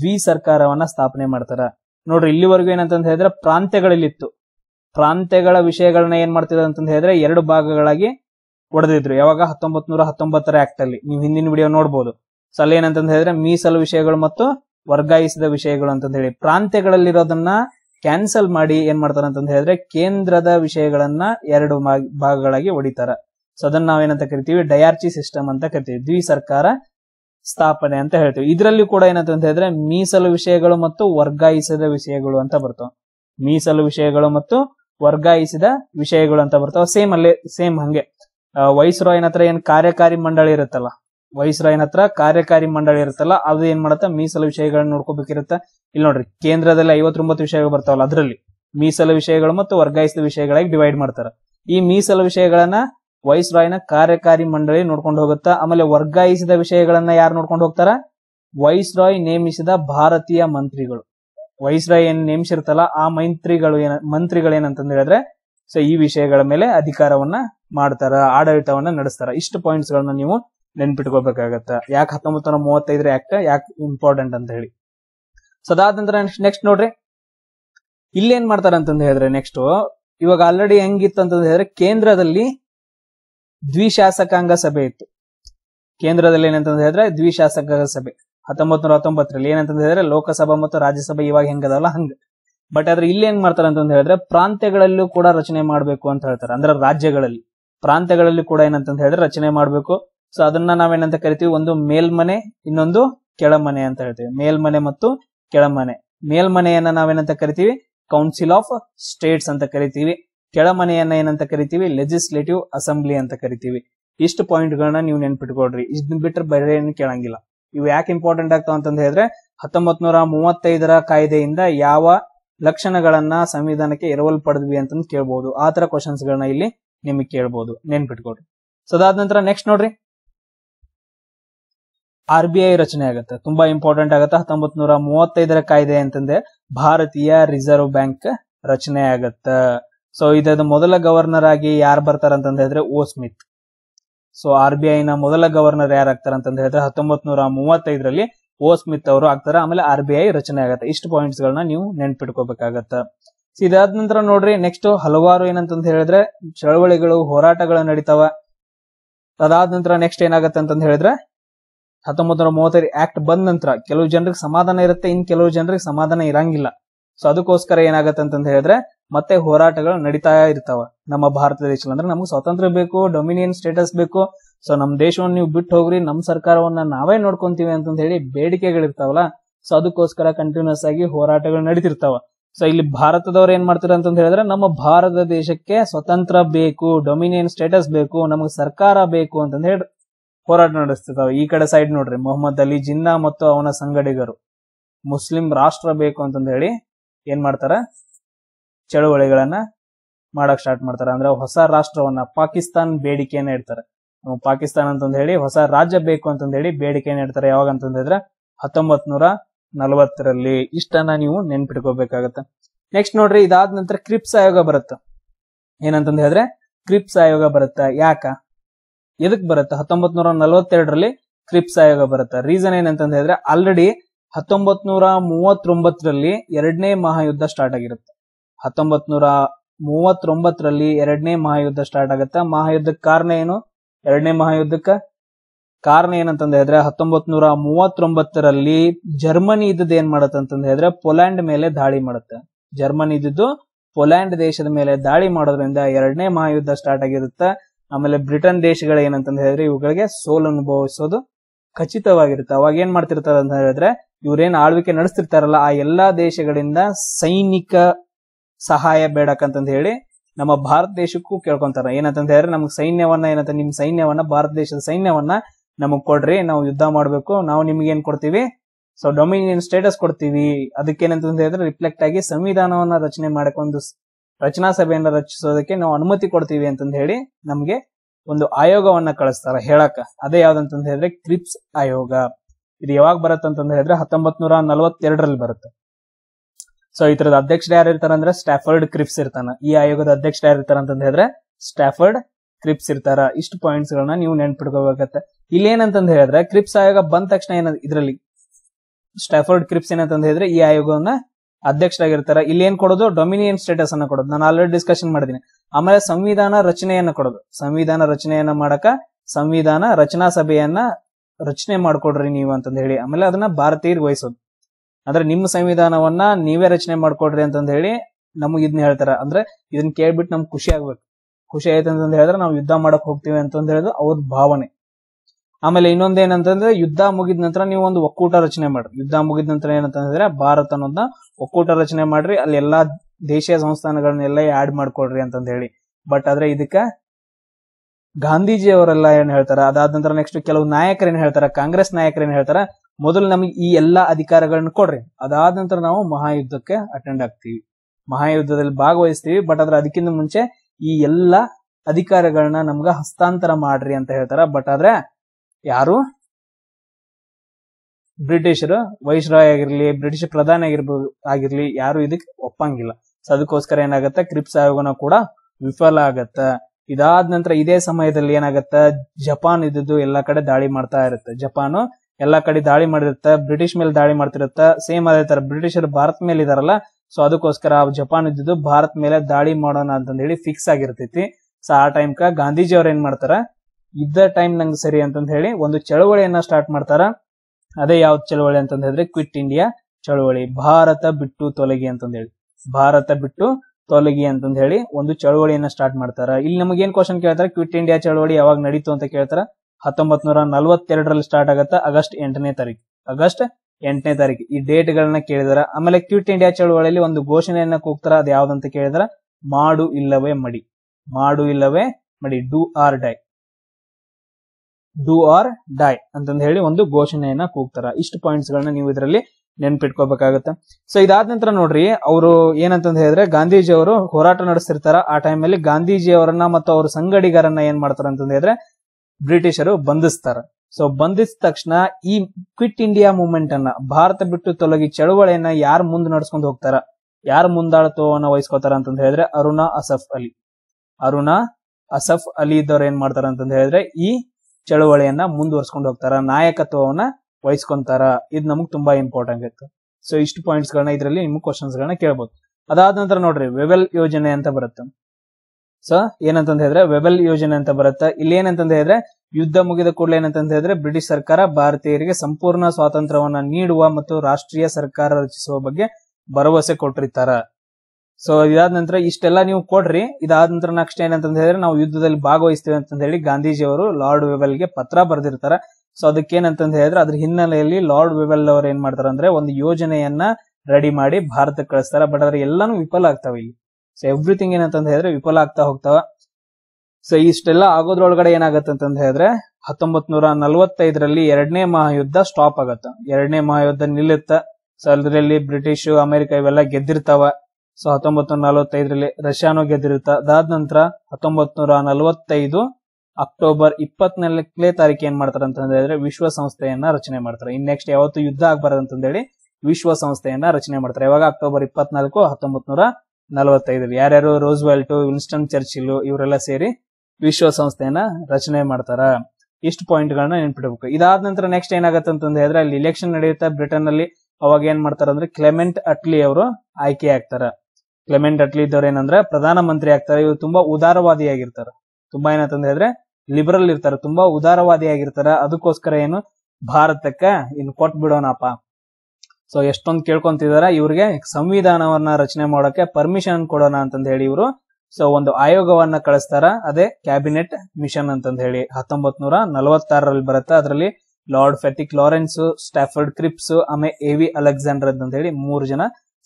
ದ್ವಿ ಸರ್ಕಾರವನ್ನ ಸ್ಥಾಪನೆ ಮಾಡ್ತಾರ ನೋಡ್ರಿ ಇಲ್ಲಿವರೆಗೂ ಏನಂತ ಹೇಳಿದ್ರೆ ಪ್ರಾಂತ್ಯಗಳಲ್ಲಿತ್ತು ಪ್ರಾಂತ್ಯಗಳ ವಿಷಯಗಳನ್ನ ಏನ್ ಮಾಡ್ತಿದ್ರು ಅಂತಂದ್ ಹೇಳಿದ್ರೆ ಎರಡು ಭಾಗಗಳಾಗಿ ಒಡೆದಿದ್ರು ಯಾವಾಗ ಹತ್ತೊಂಬತ್ ನೂರ ಹತ್ತೊಂಬತ್ತರ ಆಕ್ಟ್ ಅಲ್ಲಿ ನೀವು ಹಿಂದಿನ ವಿಡಿಯೋ ನೋಡ್ಬೋದು ಸೊ ಅಲ್ಲಿ ಏನಂತಂದ್ ಹೇಳಿದ್ರೆ ಮೀಸಲು ವಿಷಯಗಳು ಮತ್ತು ವರ್ಗಾಯಿಸಿದ ವಿಷಯಗಳು ಅಂತಂದ ಹೇಳಿ ಪ್ರಾಂತ್ಯಗಳಲ್ಲಿರೋದನ್ನ ಕ್ಯಾನ್ಸಲ್ ಮಾಡಿ ಏನ್ ಮಾಡ್ತಾರ ಅಂತಂದ್ರೆ ಹೇಳಿದ್ರೆ ಕೇಂದ್ರದ ವಿಷಯಗಳನ್ನ ಎರಡು ಭಾಗಗಳಾಗಿ ಹೊಡಿತಾರ ಸೊ ಅದನ್ನ ನಾವೇನಂತ ಕರಿತೀವಿ ಡಯಾರ್ಚಿ ಸಿಸ್ಟಮ್ ಅಂತ ಕರಿತೀವಿ ದ್ವಿ ಸರ್ಕಾರ ಸ್ಥಾಪನೆ ಅಂತ ಹೇಳ್ತೀವಿ ಇದರಲ್ಲಿ ಕೂಡ ಏನಂತ ಹೇಳಿದ್ರೆ ಮೀಸಲು ವಿಷಯಗಳು ಮತ್ತು ವರ್ಗಾಯಿಸಿದ ವಿಷಯಗಳು ಅಂತ ಬರ್ತಾವ ಮೀಸಲು ವಿಷಯಗಳು ಮತ್ತು ವರ್ಗಾಯಿಸಿದ ವಿಷಯಗಳು ಅಂತ ಬರ್ತಾವ ಸೇಮ್ ಅಲ್ಲೇ ಸೇಮ್ ಹಂಗೆ ವೈಸ್ ಏನತ್ರ ಹತ್ರ ಏನ್ ಕಾರ್ಯಕಾರಿ ಮಂಡಳಿ ಇರುತ್ತಲ್ಲ ವೈಸ್ರಾಯನ ಹತ್ರ ಕಾರ್ಯಕಾರಿ ಮಂಡಳಿ ಇರುತ್ತಲ್ಲ ಅದು ಏನ್ ಮಾಡುತ್ತೆ ಮೀಸಲು ವಿಷಯಗಳನ್ನ ನೋಡ್ಕೋಬೇಕಿರುತ್ತೆ ಇಲ್ಲಿ ನೋಡ್ರಿ ಕೇಂದ್ರದಲ್ಲಿ ಐವತ್ತೊಂಬತ್ತು ವಿಷಯಗಳು ಬರ್ತಾವಲ್ಲ ಅದರಲ್ಲಿ ಮೀಸಲು ವಿಷಯಗಳು ಮತ್ತು ವರ್ಗಾಯಿಸಿದ ವಿಷಯಗಳಾಗಿ ಡಿವೈಡ್ ಮಾಡ್ತಾರೆ ಈ ಮೀಸಲು ವಿಷಯಗಳನ್ನ ವೈಸ್ರಾಯ್ನ ಕಾರ್ಯಕಾರಿ ಮಂಡಳಿ ನೋಡ್ಕೊಂಡು ಹೋಗುತ್ತಾ ಆಮೇಲೆ ವರ್ಗಾಯಿಸಿದ ವಿಷಯಗಳನ್ನ ಯಾರು ನೋಡ್ಕೊಂಡು ಹೋಗ್ತಾರ ವೈಸ್ರಾಯ್ ನೇಮಿಸಿದ ಭಾರತೀಯ ಮಂತ್ರಿಗಳು ವೈಸ್ರಾಯ್ ಏನ್ ನೇಮಿಸಿರ್ತಲ್ಲ ಆ ಮಂತ್ರಿಗಳು ಏನ ಮಂತ್ರಿಗಳು ಏನಂತಂದ್ರೆ ಹೇಳಿದ್ರೆ ಸೊ ಈ ವಿಷಯಗಳ ಮೇಲೆ ಅಧಿಕಾರವನ್ನ ಮಾಡ್ತಾರ ಆಡಳಿತವನ್ನ ನಡೆಸ್ತಾರ ಇಷ್ಟು ಪಾಯಿಂಟ್ಸ್ ಗಳನ್ನ ನೀವು ನೆನ್ಪಿಟ್ಕೋಬೇಕಾಗತ್ತ ಯಾಕೆ ಹತ್ತೊಂಬತ್ತು ನೂರ ಮೂವತ್ತೈದರ ಆಕ್ಟ್ ಯಾಕೆ ಇಂಪಾರ್ಟೆಂಟ್ ಅಂತ ಹೇಳಿ ಸೊ ನೆಕ್ಸ್ಟ್ ನೋಡ್ರಿ ಇಲ್ಲೇನ್ ಮಾಡ್ತಾರೆ ಅಂತಂದು ಹೇಳಿದ್ರೆ ನೆಕ್ಸ್ಟ್ ಇವಾಗ ಆಲ್ರೆಡಿ ಹೆಂಗಿತ್ತು ಅಂತಂದು ಹೇಳಿದ್ರೆ ಕೇಂದ್ರದಲ್ಲಿ ದ್ವಿಶಾಸಕಾಂಗ ಸಭೆ ಇತ್ತು ಕೇಂದ್ರದಲ್ಲಿ ಏನಂತಂದು ಹೇಳಿದ್ರೆ ದ್ವಿಶಾಸಕಾಂಗ ಸಭೆ ಹತ್ತೊಂಬತ್ ನೂರ ಹತ್ತೊಂಬತ್ತರಲ್ಲಿ ಏನಂತಂದು ಹೇಳಿದ್ರೆ ಲೋಕಸಭಾ ಮತ್ತು ರಾಜ್ಯಸಭೆ ಇವಾಗ ಹೆಂಗದಲ್ಲ ಹಂಗ ಬಟ್ ಆದ್ರೆ ಇಲ್ಲಿ ಏನ್ ಮಾಡ್ತಾರೆ ಅಂತಂದು ಹೇಳಿದ್ರೆ ಪ್ರಾಂತ್ಯಗಳಲ್ಲೂ ಕೂಡ ರಚನೆ ಮಾಡಬೇಕು ಅಂತ ಹೇಳ್ತಾರೆ ಅಂದ್ರೆ ರಾಜ್ಯಗಳಲ್ಲಿ ಪ್ರಾಂತ್ಯಗಳಲ್ಲಿ ಕೂಡ ಏನಂತ ಹೇಳಿದ್ರೆ ರಚನೆ ಮಾಡಬೇಕು ಸೊ ಅದನ್ನ ನಾವೇನಂತ ಕರಿತೀವಿ ಒಂದು ಮೇಲ್ಮನೆ ಇನ್ನೊಂದು ಕೆಳಮನೆ ಅಂತ ಹೇಳ್ತೀವಿ ಮೇಲ್ಮನೆ ಮತ್ತು ಕೆಳಮನೆ ಮೇಲ್ಮನೆಯನ್ನ ನಾವೇನಂತ ಕರಿತೀವಿ ಕೌನ್ಸಿಲ್ ಆಫ್ ಸ್ಟೇಟ್ಸ್ ಅಂತ ಕರಿತೀವಿ ಕೆಳಮನೆಯನ್ನ ಏನಂತ ಕರಿತೀವಿ ಲೆಜಿಸ್ಲೇಟಿವ್ ಅಸೆಂಬ್ಲಿ ಅಂತ ಕರಿತೀವಿ ಇಷ್ಟು ಪಾಯಿಂಟ್ಗಳನ್ನ ನೀವು ನೆನ್ಪಿಟ್ಕೊಡ್ರಿ ಇದನ್ನ ಬಿಟ್ಟರೆ ಬೇರೆ ಏನು ಕೇಳಂಗಿಲ್ಲ ಇವು ಯಾಕೆ ಇಂಪಾರ್ಟೆಂಟ್ ಆಗ್ತಾವ ಅಂತಂದ ಹೇಳಿದ್ರೆ ಹತ್ತೊಂಬತ್ ನೂರ ಮೂವತ್ತೈದರ ಕಾಯ್ದೆಯಿಂದ ಯಾವ ಲಕ್ಷಣಗಳನ್ನ ಸಂವಿಧಾನಕ್ಕೆ ಎರವಲು ಪಡೆದ್ವಿ ಅಂತಂದು ಕೇಳ್ಬಹುದು ಆ ತರ ಕ್ವಶನ್ಸ್ ಗಳನ್ನ ಇಲ್ಲಿ ನಿಮಗೆ ಕೇಳ್ಬಹುದು ನೆನ್ಪಿಟ್ಕೊಡ್ರಿ ಸೊ ಅದಾದ ನಂತರ ನೆಕ್ಸ್ಟ್ ನೋಡ್ರಿ ಆರ್ ಬಿ ಐ ರಚನೆ ಆಗುತ್ತೆ ತುಂಬಾ ಇಂಪಾರ್ಟೆಂಟ್ ಆಗುತ್ತೆ ಹತ್ತೊಂಬತ್ ನೂರ ಮೂವತ್ತೈದರ ಕಾಯ್ದೆ ಅಂತಂದ್ರೆ ಭಾರತೀಯ ರಿಸರ್ವ್ ಬ್ಯಾಂಕ್ ರಚನೆ ಆಗತ್ತ ಸೊ ಇದರ ಮೊದಲ ಗವರ್ನರ್ ಆಗಿ ಯಾರು ಬರ್ತಾರಂತಂದ ಹೇಳಿದ್ರೆ O Smith so R B I ನ ಮೊದಲ ಗವರ್ನರ್ ಯಾರು ಆಗ್ತಾರಂತಂದ ಹೇಳಿದ್ರೆ ಹತ್ತೊಂಬತ್ ನೂರ ಮೂವತ್ತೈದರಲ್ಲಿ ಓ ಸ್ಮಿತ್ ಅವರು ಆಗ್ತಾರೆ ಆಮೇಲೆ ಆರ್ ಬಿ ಐ ರಚನೆ ಆಗತ್ತೆ ಇಷ್ಟು ಪಾಯಿಂಟ್ಸ್ ಗಳನ್ನ ನೀವು ನೆನ್ಪಿಟ್ಕೋಬೇಕಾಗತ್ತ ಇದಾದ ನಂತರ ನೋಡ್ರಿ ನೆಕ್ಸ್ಟ್ ಹಲವಾರು ಏನಂತಂದ ಹೇಳಿದ್ರೆ ಚಳವಳಿಗಳು ಹೋರಾಟಗಳು ನಡೀತಾವ ಅದಾದ ನಂತರ ನೆಕ್ಸ್ಟ್ ಏನಾಗತ್ತೆ ಅಂತಂದ್ ಹೇಳಿದ್ರೆ ಹತ್ತೊಂಬತ್ತು ನೂರ ಆಕ್ಟ್ ಬಂದ ನಂತರ ಕೆಲವು ಜನರಿಗೆ ಸಮಾಧಾನ ಇರುತ್ತೆ ಇನ್ ಕೆಲವು ಜನರಿಗೆ ಸಮಾಧಾನ ಇರಂಗಿಲ್ಲ ಸೊ ಅದಕ್ಕೋಸ್ಕರ ಏನಾಗತ್ತೆ ಅಂತ ಹೇಳಿದ್ರೆ ಮತ್ತೆ ಹೋರಾಟಗಳು ನಡೀತಾ ಇರ್ತಾವ ನಮ್ಮ ಭಾರತ ದೇಶದಲ್ಲಿ ಅಂದ್ರೆ ನಮ್ಗೆ ಸ್ವಾತಂತ್ರ್ಯ ಬೇಕು ಡೊಮಿನಿಯನ್ ಸ್ಟೇಟಸ್ ಬೇಕು ಸೊ ನಮ್ ದೇಶವನ್ನು ನೀವು ಬಿಟ್ಟು ಹೋಗ್ರಿ ನಮ್ಮ ಸರ್ಕಾರವನ್ನ ನಾವೇ ನೋಡ್ಕೊಂತೀವಿ ಅಂತ ಹೇಳಿ ಬೇಡಿಕೆಗಳು ಇರ್ತಾವಲ್ಲ ಸೊ ಅದಕ್ಕೋಸ್ಕರ ಕಂಟಿನ್ಯೂಸ್ ಆಗಿ ಹೋರಾಟಗಳು ನಡೀತಿರ್ತಾವ ಸೊ ಇಲ್ಲಿ ಭಾರತದವ್ರು ಏನ್ ಮಾಡ್ತಾರೆ ಅಂತ ಹೇಳಿದ್ರೆ ನಮ್ಮ ಭಾರತ ದೇಶಕ್ಕೆ ಸ್ವತಂತ್ರ ಬೇಕು ಡೊಮಿನಿಯನ್ ಸ್ಟೇಟಸ್ ಬೇಕು ನಮಗೆ ಸರ್ಕಾರ ಬೇಕು ಅಂತಂದ ಹೇಳಿ ಹೋರಾಟ ನಡೆಸ್ತಿದ್ದಾವೆ ಈ ಕಡೆ ಸೈಡ್ ನೋಡ್ರಿ ಮೊಹಮ್ಮದ್ ಅಲಿ ಜಿನ್ನಾ ಮತ್ತು ಅವನ ಸಂಗಡಿಗರು ಮುಸ್ಲಿಂ ರಾಷ್ಟ್ರ ಬೇಕು ಅಂತಂದ ಹೇಳಿ ಏನ್ ಮಾಡ್ತಾರೆ ಚಳುವಳಿಗಳನ್ನ ಮಾಡಕ್ ಸ್ಟಾರ್ಟ್ ಮಾಡ್ತಾರೆ ಅಂದ್ರೆ ಹೊಸ ರಾಷ್ಟ್ರವನ್ನ ಪಾಕಿಸ್ತಾನ್ ಬೇಡಿಕೆಯನ್ನ ಇಡ್ತಾರೆ ಪಾಕಿಸ್ತಾನ ಅಂತಂದ ಹೇಳಿ ಹೊಸ ರಾಜ್ಯ ಬೇಕು ಅಂತಂದ ಹೇಳಿ ಬೇಡಿಕೆಯನ್ನ ಇಡ್ತಾರೆ ಯಾವಾಗ ಅಂತಂದ್ರೆ ಹತ್ತೊಂಬತ್ ನೂರ ನಲವತ್ತರಲ್ಲಿ ಇಷ್ಟನ್ನ ನೀವು ನೆನ್ಪಿಟ್ಕೋಬೇಕಾಗತ್ತೆ ನೆಕ್ಸ್ಟ್ ನೋಡ್ರಿ ಇದಾದ ನಂತರ ಕ್ರಿಪ್ಸ್ ಆಯೋಗ ಬರುತ್ತೆ ಏನಂತಂದ ಹೇಳಿದ್ರೆ ಕ್ರಿಪ್ಸ್ ಆಯೋಗ ಬರುತ್ತೆ ಯಾಕ ಎದಕ್ ಬರುತ್ತೆ ಹತ್ತೊಂಬತ್ ನೂರ ನಲವತ್ತೆರಡರಲ್ಲಿ ಕ್ರಿಪ್ಸ್ ಆಯೋಗ ಬರುತ್ತೆ ರೀಸನ್ ಏನಂತ ಹೇಳಿದ್ರೆ ಆಲ್ರೆಡಿ ಹತ್ತೊಂಬತ್ ನೂರ ಮೂವತ್ತೊಂಬತ್ತರಲ್ಲಿ ಎರಡನೇ ಮಹಾಯುದ್ಧ ಸ್ಟಾರ್ಟ್ ಆಗಿರುತ್ತೆ ಹತ್ತೊಂಬತ್ ನೂರ ಮೂವತ್ತೊಂಬತ್ತರಲ್ಲಿ ಎರಡನೇ ಮಹಾಯುದ್ಧ ಸ್ಟಾರ್ಟ್ ಆಗುತ್ತೆ ಮಹಾಯುದ್ಧಕ್ಕೆ ಕಾರಣ ಏನು ಎರಡನೇ ಮಹಾಯುದ್ಧಕ್ಕೆ ಕಾರಣ ಏನಂತಂದ ಹೇಳಿದ್ರೆ ಹತ್ತೊಂಬತ್ ನೂರ ಮೂವತ್ತೊಂಬತ್ತರಲ್ಲಿ ಜರ್ಮನಿ ಇದ್ದದ್ದು ಏನ್ ಮಾಡುತ್ತೆ ಅಂತಂದ ಹೇಳಿದ್ರೆ ಪೊಲ್ಯಾಂಡ್ ಮೇಲೆ ದಾಳಿ ಮಾಡುತ್ತೆ ಜರ್ಮನಿ ಇದ್ದದ್ದು ಪೊಲ್ಯಾಂಡ್ ದೇಶದ ಮೇಲೆ ದಾಳಿ ಮಾಡೋದ್ರಿಂದ ಎರಡನೇ ಮಹಾಯುದ್ಧ ಸ್ಟಾರ್ಟ್ ಆಗಿರುತ್ತೆ ಆಮೇಲೆ ಬ್ರಿಟನ್ ದೇಶಗಳ ಏನಂತ ಹೇಳಿದ್ರೆ ಇವುಗಳಿಗೆ ಸೋಲು ಅನುಭವಿಸೋದು ಖಚಿತವಾಗಿರುತ್ತೆ ಅವಾಗ ಏನ್ ಮಾಡ್ತಿರ್ತಾರೆ ಅಂತ ಹೇಳಿದ್ರೆ ಇವ್ರೇನ್ ಆಳ್ವಿಕೆ ನಡೆಸ್ತಿರ್ತಾರಲ್ಲ ಆ ಎಲ್ಲಾ ದೇಶಗಳಿಂದ ಸೈನಿಕ ಸಹಾಯ ಬೇಡಕ್ಕಂತಂದು ಹೇಳಿ ನಮ್ಮ ಭಾರತ ದೇಶಕ್ಕೂ ಕೇಳ್ಕೊಂತಾರ ಏನಂತ ಹೇಳಿದ್ರೆ ನಮ್ಗೆ ಸೈನ್ಯವನ್ನ ಏನಂತ ನಿಮ್ ಸೈನ್ಯವನ್ನ ಭಾರತ ದೇಶದ ಸೈನ್ಯವನ್ನ ನಮಗ್ ಕೊಡ್ರಿ ನಾವು ಯುದ್ಧ ಮಾಡ್ಬೇಕು ನಾವು ನಿಮ್ಗೆ ಏನ್ ಕೊಡ್ತೀವಿ ಸೊ ಡೊಮಿನಿಯನ್ ಸ್ಟೇಟಸ್ ಕೊಡ್ತೀವಿ ಅದಕ್ಕೆ ಏನಂತ ಹೇಳಿದ್ರೆ ರಿಫ್ಲೆಕ್ಟ್ ಆಗಿ ಸಂವಿಧಾನವನ್ನ ರಚನೆ ಮಾಡಕ್ ಒಂದು ರಚನಾ ಸಭೆಯನ್ನು ರಚಿಸೋದಕ್ಕೆ ನಾವು ಅನುಮತಿ ಕೊಡ್ತೀವಿ ಅಂತಂದು ಹೇಳಿ ನಮ್ಗೆ ಒಂದು ಆಯೋಗವನ್ನ ಕಳಿಸ್ತಾರ ಹೇಳಕ ಅದೇ ಯಾವ್ದಂತಂದು ಹೇಳಿದ್ರೆ ಕ್ರಿಪ್ಸ್ ಆಯೋಗ ಇದು ಯಾವಾಗ ಬರುತ್ತೆ ಅಂತಂದು ಹೇಳಿದ್ರೆ ಹತ್ತೊಂಬತ್ ನೂರ ನಲ್ವತ್ತೆರಡರಲ್ಲಿ ಬರುತ್ತೆ ಸೊ ತರದ ಅಧ್ಯಕ್ಷ ಯಾರು ಇರ್ತಾರಂದ್ರೆ ಸ್ಟಾಫರ್ಡ್ ಕ್ರಿಪ್ಸ್ ಇರ್ತಾನ ಈ ಆಯೋಗದ ಅಧ್ಯಕ್ಷ ಯಾರು ಇರ್ತಾರಂತಂದ ಹೇಳಿದ್ರೆ ಸ್ಟಾಫರ್ಡ್ ಕ್ರಿಪ್ಸ್ ಇರ್ತಾರ ಇಷ್ಟು ಪಾಯಿಂಟ್ಸ್ ಗಳನ್ನ ನೀವು ನೆನ್ಪಿಡ್ಕೋಬೇಕತ್ತೆ ಏನಂತಂದು ಹೇಳಿದ್ರೆ ಕ್ರಿಪ್ಸ್ ಆಯೋಗ ಬಂದ ತಕ್ಷಣ ಏನ ಇದರಲ್ಲಿ ಸ್ಟಾಫರ್ಡ್ ಕ್ರಿಪ್ಸ್ ಏನಂತ ಹೇಳಿದ್ರೆ ಈ ಆಯೋಗವನ್ನ ಅಧ್ಯಕ್ಷರಾಗಿರ್ತಾರೆ ಇಲ್ಲಿ ಏನ್ ಕೊಡೋದು ಡೊಮಿನಿಯನ್ ಸ್ಟೇಟಸ್ ಅನ್ನ ಕೊಡೋದು ನಾನು ಆಲ್ರೆಡಿ ಡಿಸ್ಕಷನ್ ಮಾಡಿದ್ದೀನಿ ಆಮೇಲೆ ಸಂವಿಧಾನ ರಚನೆಯನ್ನ ಕೊಡೋದು ಸಂವಿಧಾನ ರಚನೆಯನ್ನ ಮಾಡಕ ಸಂವಿಧಾನ ರಚನಾ ಸಭೆಯನ್ನ ರಚನೆ ಮಾಡ್ಕೊಡ್ರಿ ನೀವು ಅಂತಂದ ಹೇಳಿ ಆಮೇಲೆ ಅದನ್ನ ಭಾರತೀಯರಿಗೆ ವಹಿಸೋದು ಅಂದ್ರೆ ನಿಮ್ಮ ಸಂವಿಧಾನವನ್ನ ನೀವೇ ರಚನೆ ಮಾಡ್ಕೊಡ್ರಿ ಅಂತಂದ ಹೇಳಿ ನಮಗ್ ಇದನ್ನ ಹೇಳ್ತಾರ ಅಂದ್ರೆ ಇದನ್ನ ಕೇಳ್ಬಿಟ್ಟು ನಮ್ಗೆ ಖುಷಿ ಆಗ್ಬೇಕು ಖುಷಿ ಆಯ್ತು ಅಂತಂದ ಹೇಳಿದ್ರೆ ನಾವು ಯುದ್ಧ ಮಾಡಕ್ ಹೋಗ್ತೀವಿ ಅಂತಂದ್ ಹೇಳಿದ್ರೆ ಅವ್ರ ಭಾವನೆ ಆಮೇಲೆ ಇನ್ನೊಂದೇನಂತಂದ್ರೆ ಯುದ್ಧ ಮುಗಿದ ನಂತರ ನೀವು ಒಂದು ಒಕ್ಕೂಟ ರಚನೆ ಮಾಡ್ರಿ ಯುದ್ಧ ಮುಗಿದ ನಂತರ ಏನಂತಂದ್ರೆ ಭಾರತ ಅನ್ನೋದನ್ನ ಒಕ್ಕೂಟ ರಚನೆ ಮಾಡ್ರಿ ಅಲ್ಲಿ ಎಲ್ಲಾ ದೇಶೀಯ ಸಂಸ್ಥಾನಗಳನ್ನೆಲ್ಲ ಆಡ್ ಮಾಡ್ಕೊಡ್ರಿ ಅಂತಂದ ಹೇಳಿ ಬಟ್ ಆದ್ರೆ ಇದಕ್ಕ ಗಾಂಧೀಜಿ ಅವರೆಲ್ಲ ಏನ್ ಹೇಳ್ತಾರ ಅದಾದ ನಂತರ ನೆಕ್ಸ್ಟ್ ಕೆಲವು ನಾಯಕರು ಏನ್ ಹೇಳ್ತಾರ ಕಾಂಗ್ರೆಸ್ ನಾಯಕರು ಏನ್ ಹೇಳ್ತಾರ ಮೊದಲು ನಮಗೆ ಈ ಎಲ್ಲಾ ಅಧಿಕಾರಗಳನ್ನ ಕೊಡ್ರಿ ಅದಾದ ನಂತರ ನಾವು ಮಹಾಯುದ್ಧಕ್ಕೆ ಅಟೆಂಡ್ ಆಗ್ತೀವಿ ಮಹಾಯುದ್ಧದಲ್ಲಿ ಭಾಗವಹಿಸ್ತೀವಿ ಬಟ್ ಆದ್ರೆ ಅದಕ್ಕಿಂತ ಮುಂಚೆ ಈ ಎಲ್ಲಾ ಅಧಿಕಾರಗಳನ್ನ ನಮ್ಗ ಹಸ್ತಾಂತರ ಮಾಡ್ರಿ ಅಂತ ಹೇಳ್ತಾರ ಬಟ್ ಆದ್ರೆ ಯಾರು ಬ್ರಿಟಿಷರು ವೈಸ್ರಾಯ್ ಆಗಿರ್ಲಿ ಬ್ರಿಟಿಷ್ ಪ್ರಧಾನಿ ಆಗಿರ್ಬೋದು ಆಗಿರ್ಲಿ ಯಾರು ಇದಕ್ಕೆ ಒಪ್ಪಂಗಿಲ್ಲ ಸೊ ಅದಕ್ಕೋಸ್ಕರ ಏನಾಗತ್ತ ಕ್ರಿಪ್ಸ್ ಆಯೋಗನ ಕೂಡ ವಿಫಲ ಆಗತ್ತ ಇದಾದ ನಂತರ ಇದೇ ಸಮಯದಲ್ಲಿ ಏನಾಗತ್ತ ಜಪಾನ್ ಇದ್ದದ್ದು ಎಲ್ಲಾ ಕಡೆ ದಾಳಿ ಮಾಡ್ತಾ ಇರುತ್ತೆ ಜಪಾನು ಎಲ್ಲಾ ಕಡೆ ದಾಳಿ ಮಾಡಿರುತ್ತೆ ಬ್ರಿಟಿಷ್ ಮೇಲೆ ದಾಳಿ ಮಾಡ್ತಿರುತ್ತೆ ಸೇಮ್ ಅದೇ ತರ ಬ್ರಿಟಿಷರು ಭಾರತ ಮೇಲೆ ಇದಾರಲ್ಲ ಸೊ ಅದಕ್ಕೋಸ್ಕರ ಜಪಾನ್ ಇದ್ದಿದ್ದು ಭಾರತ ಮೇಲೆ ದಾಳಿ ಮಾಡೋಣ ಅಂತಂದೇಳಿ ಫಿಕ್ಸ್ ಆಗಿರ್ತೈತಿ ಸೊ ಆ ಟೈಮ್ಕ ಗಾಂಧೀಜಿ ಅವ್ರು ಏನ್ ಮಾಡ್ತಾರ ಇದ್ದ ಟೈಮ್ ನಂಗೆ ಸರಿ ಅಂತಂದ ಹೇಳಿ ಒಂದು ಚಳವಳಿಯನ್ನ ಸ್ಟಾರ್ಟ್ ಮಾಡ್ತಾರ ಅದೇ ಯಾವ ಚಳವಳಿ ಅಂತಂದ ಹೇಳಿದ್ರೆ ಕ್ವಿಟ್ ಇಂಡಿಯಾ ಚಳವಳಿ ಭಾರತ ಬಿಟ್ಟು ತೊಲಗಿ ಅಂತಂದ ಹೇಳಿ ಭಾರತ ಬಿಟ್ಟು ತೊಲಗಿ ಅಂತಂದ ಹೇಳಿ ಒಂದು ಚಳವಳಿಯನ್ನ ಸ್ಟಾರ್ಟ್ ಮಾಡ್ತಾರ ಇಲ್ಲಿ ನಮಗೆ ಏನ್ ಕ್ವಶನ್ ಕೇಳ್ತಾರೆ ಕ್ವಿಟ್ ಇಂಡಿಯಾ ಚಳವಳಿ ಯಾವಾಗ ನಡೀತು ಅಂತ ಕೇಳ್ತಾರ ಹತ್ತೊಂಬತ್ ನೂರ ನಲ್ವತ್ತೆರಡರಲ್ಲಿ ಸ್ಟಾರ್ಟ್ ಆಗತ್ತ ಆಗಸ್ಟ್ ಎಂಟನೇ ತಾರೀಕು ಆಗಸ್ಟ್ ಎಂಟನೇ ತಾರೀಕು ಈ ಡೇಟ್ ಗಳನ್ನ ಕೇಳಿದಾರ ಆಮೇಲೆ ಕ್ವಿಟ್ ಇಂಡಿಯಾ ಚಳವಳಿಯಲ್ಲಿ ಒಂದು ಘೋಷಣೆಯನ್ನ ಕೂಗ್ತಾರ ಅದು ಯಾವ್ದಂತ ಕೇಳಿದ್ರ ಮಾಡು ಇಲ್ಲವೇ ಮಡಿ ಮಾಡು ಇಲ್ಲವೇ ಮಡಿ do or die do or die ಅಂತಂದ ಹೇಳಿ ಒಂದು ಘೋಷಣೆಯನ್ನ ಕೂಗ್ತಾರ ಇಷ್ಟು ಪಾಯಿಂಟ್ಸ್ ಗಳನ್ನ ನೀವು ಇದರಲ್ಲಿ ನೆನ್ಪಿಟ್ಕೋಬೇಕಾಗತ್ತೆ ಸೊ ಇದಾದ ನಂತರ ನೋಡ್ರಿ ಅವರು ಏನಂತಂದ್ರೆ ಹೇಳಿದ್ರೆ ಗಾಂಧೀಜಿ ಅವರು ಹೋರಾಟ ನಡೆಸಿರ್ತಾರ ಆ ಟೈಮ್ ಅಲ್ಲಿ ಗಾಂಧೀಜಿ ಅವರನ್ನ ಮತ್ತು ಅವ್ರ ಸಂಗಡಿಗರನ್ನ ಏನ್ ಮಾಡ್ತಾರ ಅಂತಂದ್ರೆ ಹೇಳಿದ್ರೆ ಬ್ರಿಟಿಷರು ಬಂಧಿಸ್ತಾರ ಸೊ ಬಂಧಿಸಿದ ತಕ್ಷಣ ಈ ಕ್ವಿಟ್ ಇಂಡಿಯಾ ಮೂವ್ಮೆಂಟ್ ಅನ್ನ ಭಾರತ ಬಿಟ್ಟು ತೊಲಗಿ ಚಳವಳಿಯನ್ನ ಯಾರು ಮುಂದೆ ನಡ್ಸ್ಕೊಂಡು ಹೋಗ್ತಾರ ಯಾರು ಮುಂದಾಳತ್ವವನ್ನು ವಹಿಸ್ಕೋತಾರ ಅಂತಂದ ಹೇಳಿದ್ರೆ ಅರುಣಾ ಅಸಫ್ ಅಲಿ ಅರುಣಾ ಅಸಫ್ ಅಲಿ ಇದ್ದವ್ರು ಏನ್ ಮಾಡ್ತಾರ ಅಂತಂದ್ರೆ ಹೇಳಿದ್ರೆ ಈ ಚಳುವಳಿಯನ್ನ ಮುಂದುವರ್ಸ್ಕೊಂಡು ಹೋಗ್ತಾರ ನಾಯಕತ್ವವನ್ನ ವಹಿಸ್ಕೊಂತಾರ ಇದು ನಮಗ್ ತುಂಬಾ ಇಂಪಾರ್ಟೆಂಟ್ ಇತ್ತು ಸೊ ಇಷ್ಟು ಪಾಯಿಂಟ್ಸ್ ಗಳನ್ನ ಇದರಲ್ಲಿ ನಿಮ್ಗೆ ಕ್ವಶನ್ಸ್ ಗಳನ್ನ ಕೇಳ್ಬೋದು ಅದಾದ ನಂತರ ನೋಡ್ರಿ ವೆಬೆಲ್ ಯೋಜನೆ ಅಂತ ಬರುತ್ತೆ ಸೊ ಏನಂತ ಹೇಳಿದ್ರೆ ವೆಬೆಲ್ ಯೋಜನೆ ಅಂತ ಬರುತ್ತೆ ಇಲ್ಲಿ ಏನಂತಂದ ಹೇಳಿದ್ರೆ ಯುದ್ಧ ಮುಗಿದ ಕೂಡಲೇ ಏನಂತಂದ ಹೇಳಿದ್ರೆ ಬ್ರಿಟಿಷ್ ಸರ್ಕಾರ ಭಾರತೀಯರಿಗೆ ಸಂಪೂರ್ಣ ಸ್ವಾತಂತ್ರ್ಯವನ್ನ ನೀಡುವ ಮತ್ತು ರಾಷ್ಟ್ರೀಯ ಸರ್ಕಾರ ರಚಿಸುವ ಬಗ್ಗೆ ಭರವಸೆ ಕೊಟ್ಟಿರ್ತಾರ ಸೊ ಇದಾದ ನಂತರ ಇಷ್ಟೆಲ್ಲ ನೀವು ಕೊಡ್ರಿ ಇದಾದ ನಂತರ ನೆಕ್ಸ್ಟ್ ಏನಂತ ಹೇಳಿದ್ರೆ ನಾವು ಯುದ್ಧದಲ್ಲಿ ಭಾಗವಹಿಸ್ತೀವಿ ಅಂತಂದ ಹೇಳಿ ಗಾಂಧೀಜಿ ಅವರು ಲಾರ್ಡ್ ವೆವೆಲ್ ಗೆ ಪತ್ರ ಬರೆದಿರ್ತಾರೆ ಸೊ ಅದಕ್ಕೆ ಏನಂತ ಹೇಳಿದ್ರೆ ಅದ್ರ ಹಿನ್ನೆಲೆಯಲ್ಲಿ ಲಾರ್ಡ್ ವೆವೆಲ್ ಅವರು ಏನ್ ಮಾಡ್ತಾರ ಅಂದ್ರೆ ಒಂದು ಯೋಜನೆಯನ್ನ ರೆಡಿ ಮಾಡಿ ಭಾರತಕ್ಕೆ ಕಳಿಸ್ತಾರ ಬಟ್ ಅದ್ರ ಎಲ್ಲಾನು ವಿಫಲ ಆಗ್ತಾವ ಇಲ್ಲಿ ಸೊ ಎವ್ರಿಥಿಂಗ್ ಏನಂತಂದ ಹೇಳಿದ್ರೆ ವಿಫಲ ಆಗ್ತಾ ಹೋಗ್ತಾವ ಸೊ ಇಷ್ಟೆಲ್ಲ ಆಗೋದ್ರೊಳಗಡೆ ಏನಾಗತ್ತೆ ಅಂತಂದ ಹೇಳಿದ್ರೆ ಹತ್ತೊಂಬತ್ ನೂರ ನಲ್ವತ್ತೈದರಲ್ಲಿ ಎರಡನೇ ಮಹಾಯುದ್ಧ ಸ್ಟಾಪ್ ಆಗತ್ತ ಎರಡನೇ ಮಹಾಯುದ್ಧ ನಿಲ್ಲುತ್ತ ಸೊ ಅದ್ರಲ್ಲಿ ಬ್ರಿಟಿಷ್ ಅಮೆರಿಕ ಇವೆಲ್ಲ ಗೆದ್ದಿರ್ತಾವ ಸೊ ಹತ್ತೊಂಬತ್ತು ನೂರ ನಲವತ್ತೈದರಲ್ಲಿ ರಷ್ಯಾನು ಗೆದ್ದಿರುತ್ತೆ ಅದಾದ ನಂತರ ಹತ್ತೊಂಬತ್ತು ನೂರ ನಲವತ್ತೈದು ಅಕ್ಟೋಬರ್ ಇಪ್ಪತ್ನಾಲ್ಕನೇ ತಾರೀಕು ಏನ್ ಮಾಡ್ತಾರೆ ಅಂತಂದ್ರೆ ವಿಶ್ವಸಂಸ್ಥೆಯನ್ನ ರಚನೆ ಮಾಡ್ತಾರೆ ಇನ್ ನೆಕ್ಸ್ಟ್ ಯಾವತ್ತು ಯುದ್ಧ ಆಗ್ಬಾರ್ದಂತಂದೇಳಿ ವಿಶ್ವಸಂಸ್ಥೆಯನ್ನ ರಚನೆ ಮಾಡ್ತಾರೆ ಯಾವಾಗ ಅಕ್ಟೋಬರ್ ಇಪ್ಪತ್ನಾಲ್ಕು ಹತ್ತೊಂಬತ್ ನೂರ ನಲವತ್ತೈದರಲ್ಲಿ ಯಾರ್ಯಾರು ರೋಸ್ವೆಲ್ಟ್ ವಿನ್ಸ್ಟನ್ ಚರ್ಚಿಲ್ ಇವರೆಲ್ಲ ಸೇರಿ ವಿಶ್ವಸಂಸ್ಥೆಯನ್ನ ರಚನೆ ಮಾಡ್ತಾರ ಇಷ್ಟು ಪಾಯಿಂಟ್ ಗಳನ್ನ ನೆನ್ಪಿಡ್ಬೇಕು ಇದಾದ ನಂತರ ನೆಕ್ಸ್ಟ್ ಏನಾಗುತ್ತೆ ಅಂತಂದ್ರೆ ಅಲ್ಲಿ ಇಲೆಕ್ಷನ್ ನಡೆಯುತ್ತೆ ಬ್ರಿಟನ್ ಅಲ್ಲಿ ಅವಾಗ ಏನ್ ಮಾಡ್ತಾರ ಅಂದ್ರೆ ಕ್ಲೆಮೆಂಟ್ ಅಟ್ಲಿ ಅವರು ಆಯ್ಕೆ ಆಗ್ತಾರ ಕ್ಲೆಮೆಂಟ್ ಅಟ್ಲಿ ಇದ್ದವ್ರು ಏನಂದ್ರೆ ಪ್ರಧಾನ ಮಂತ್ರಿ ಆಗ್ತಾರೆ ಇವ್ರು ತುಂಬಾ ಉದಾರವಾದಿ ಆಗಿರ್ತಾರೆ ತುಂಬಾ ಏನಂತಂದ್ರೆ ಹೇಳಿದ್ರೆ ಲಿಬರಲ್ ಇರ್ತಾರೆ ತುಂಬಾ ಉದಾರವಾದಿ ಆಗಿರ್ತಾರೆ ಅದಕ್ಕೋಸ್ಕರ ಏನು ಭಾರತಕ್ಕೆ ಇನ್ ಕೊಟ್ ಬಿಡೋಣಪ್ಪ ಸೊ ಎಷ್ಟೊಂದು ಕೇಳ್ಕೊಂತಿದಾರೆ ಇವ್ರಿಗೆ ಸಂವಿಧಾನವನ್ನ ರಚನೆ ಮಾಡೋಕೆ ಪರ್ಮಿಷನ್ ಕೊಡೋಣ ಅಂತಂದ ಹೇಳಿ ಇವರು ಸೊ ಒಂದು ಆಯೋಗವನ್ನ ಕಳಿಸ್ತಾರ ಅದೇ ಕ್ಯಾಬಿನೆಟ್ ಮಿಷನ್ ಅಂತಂದ ಹೇಳಿ ಹತ್ತೊಂಬತ್ ನೂರ ನಲವತ್ತಾರರಲ್ಲಿ ಬರುತ್ತೆ ಅದರಲ್ಲಿ Lord Pethick Lawrence Stafford Cripps ಆಮೇಲೆ ಎ ವಿ ಅಲೆಕ್ಸಾಂಡರ್ ಅಂತ ಹೇಳಿ ಮೂರು ಜನ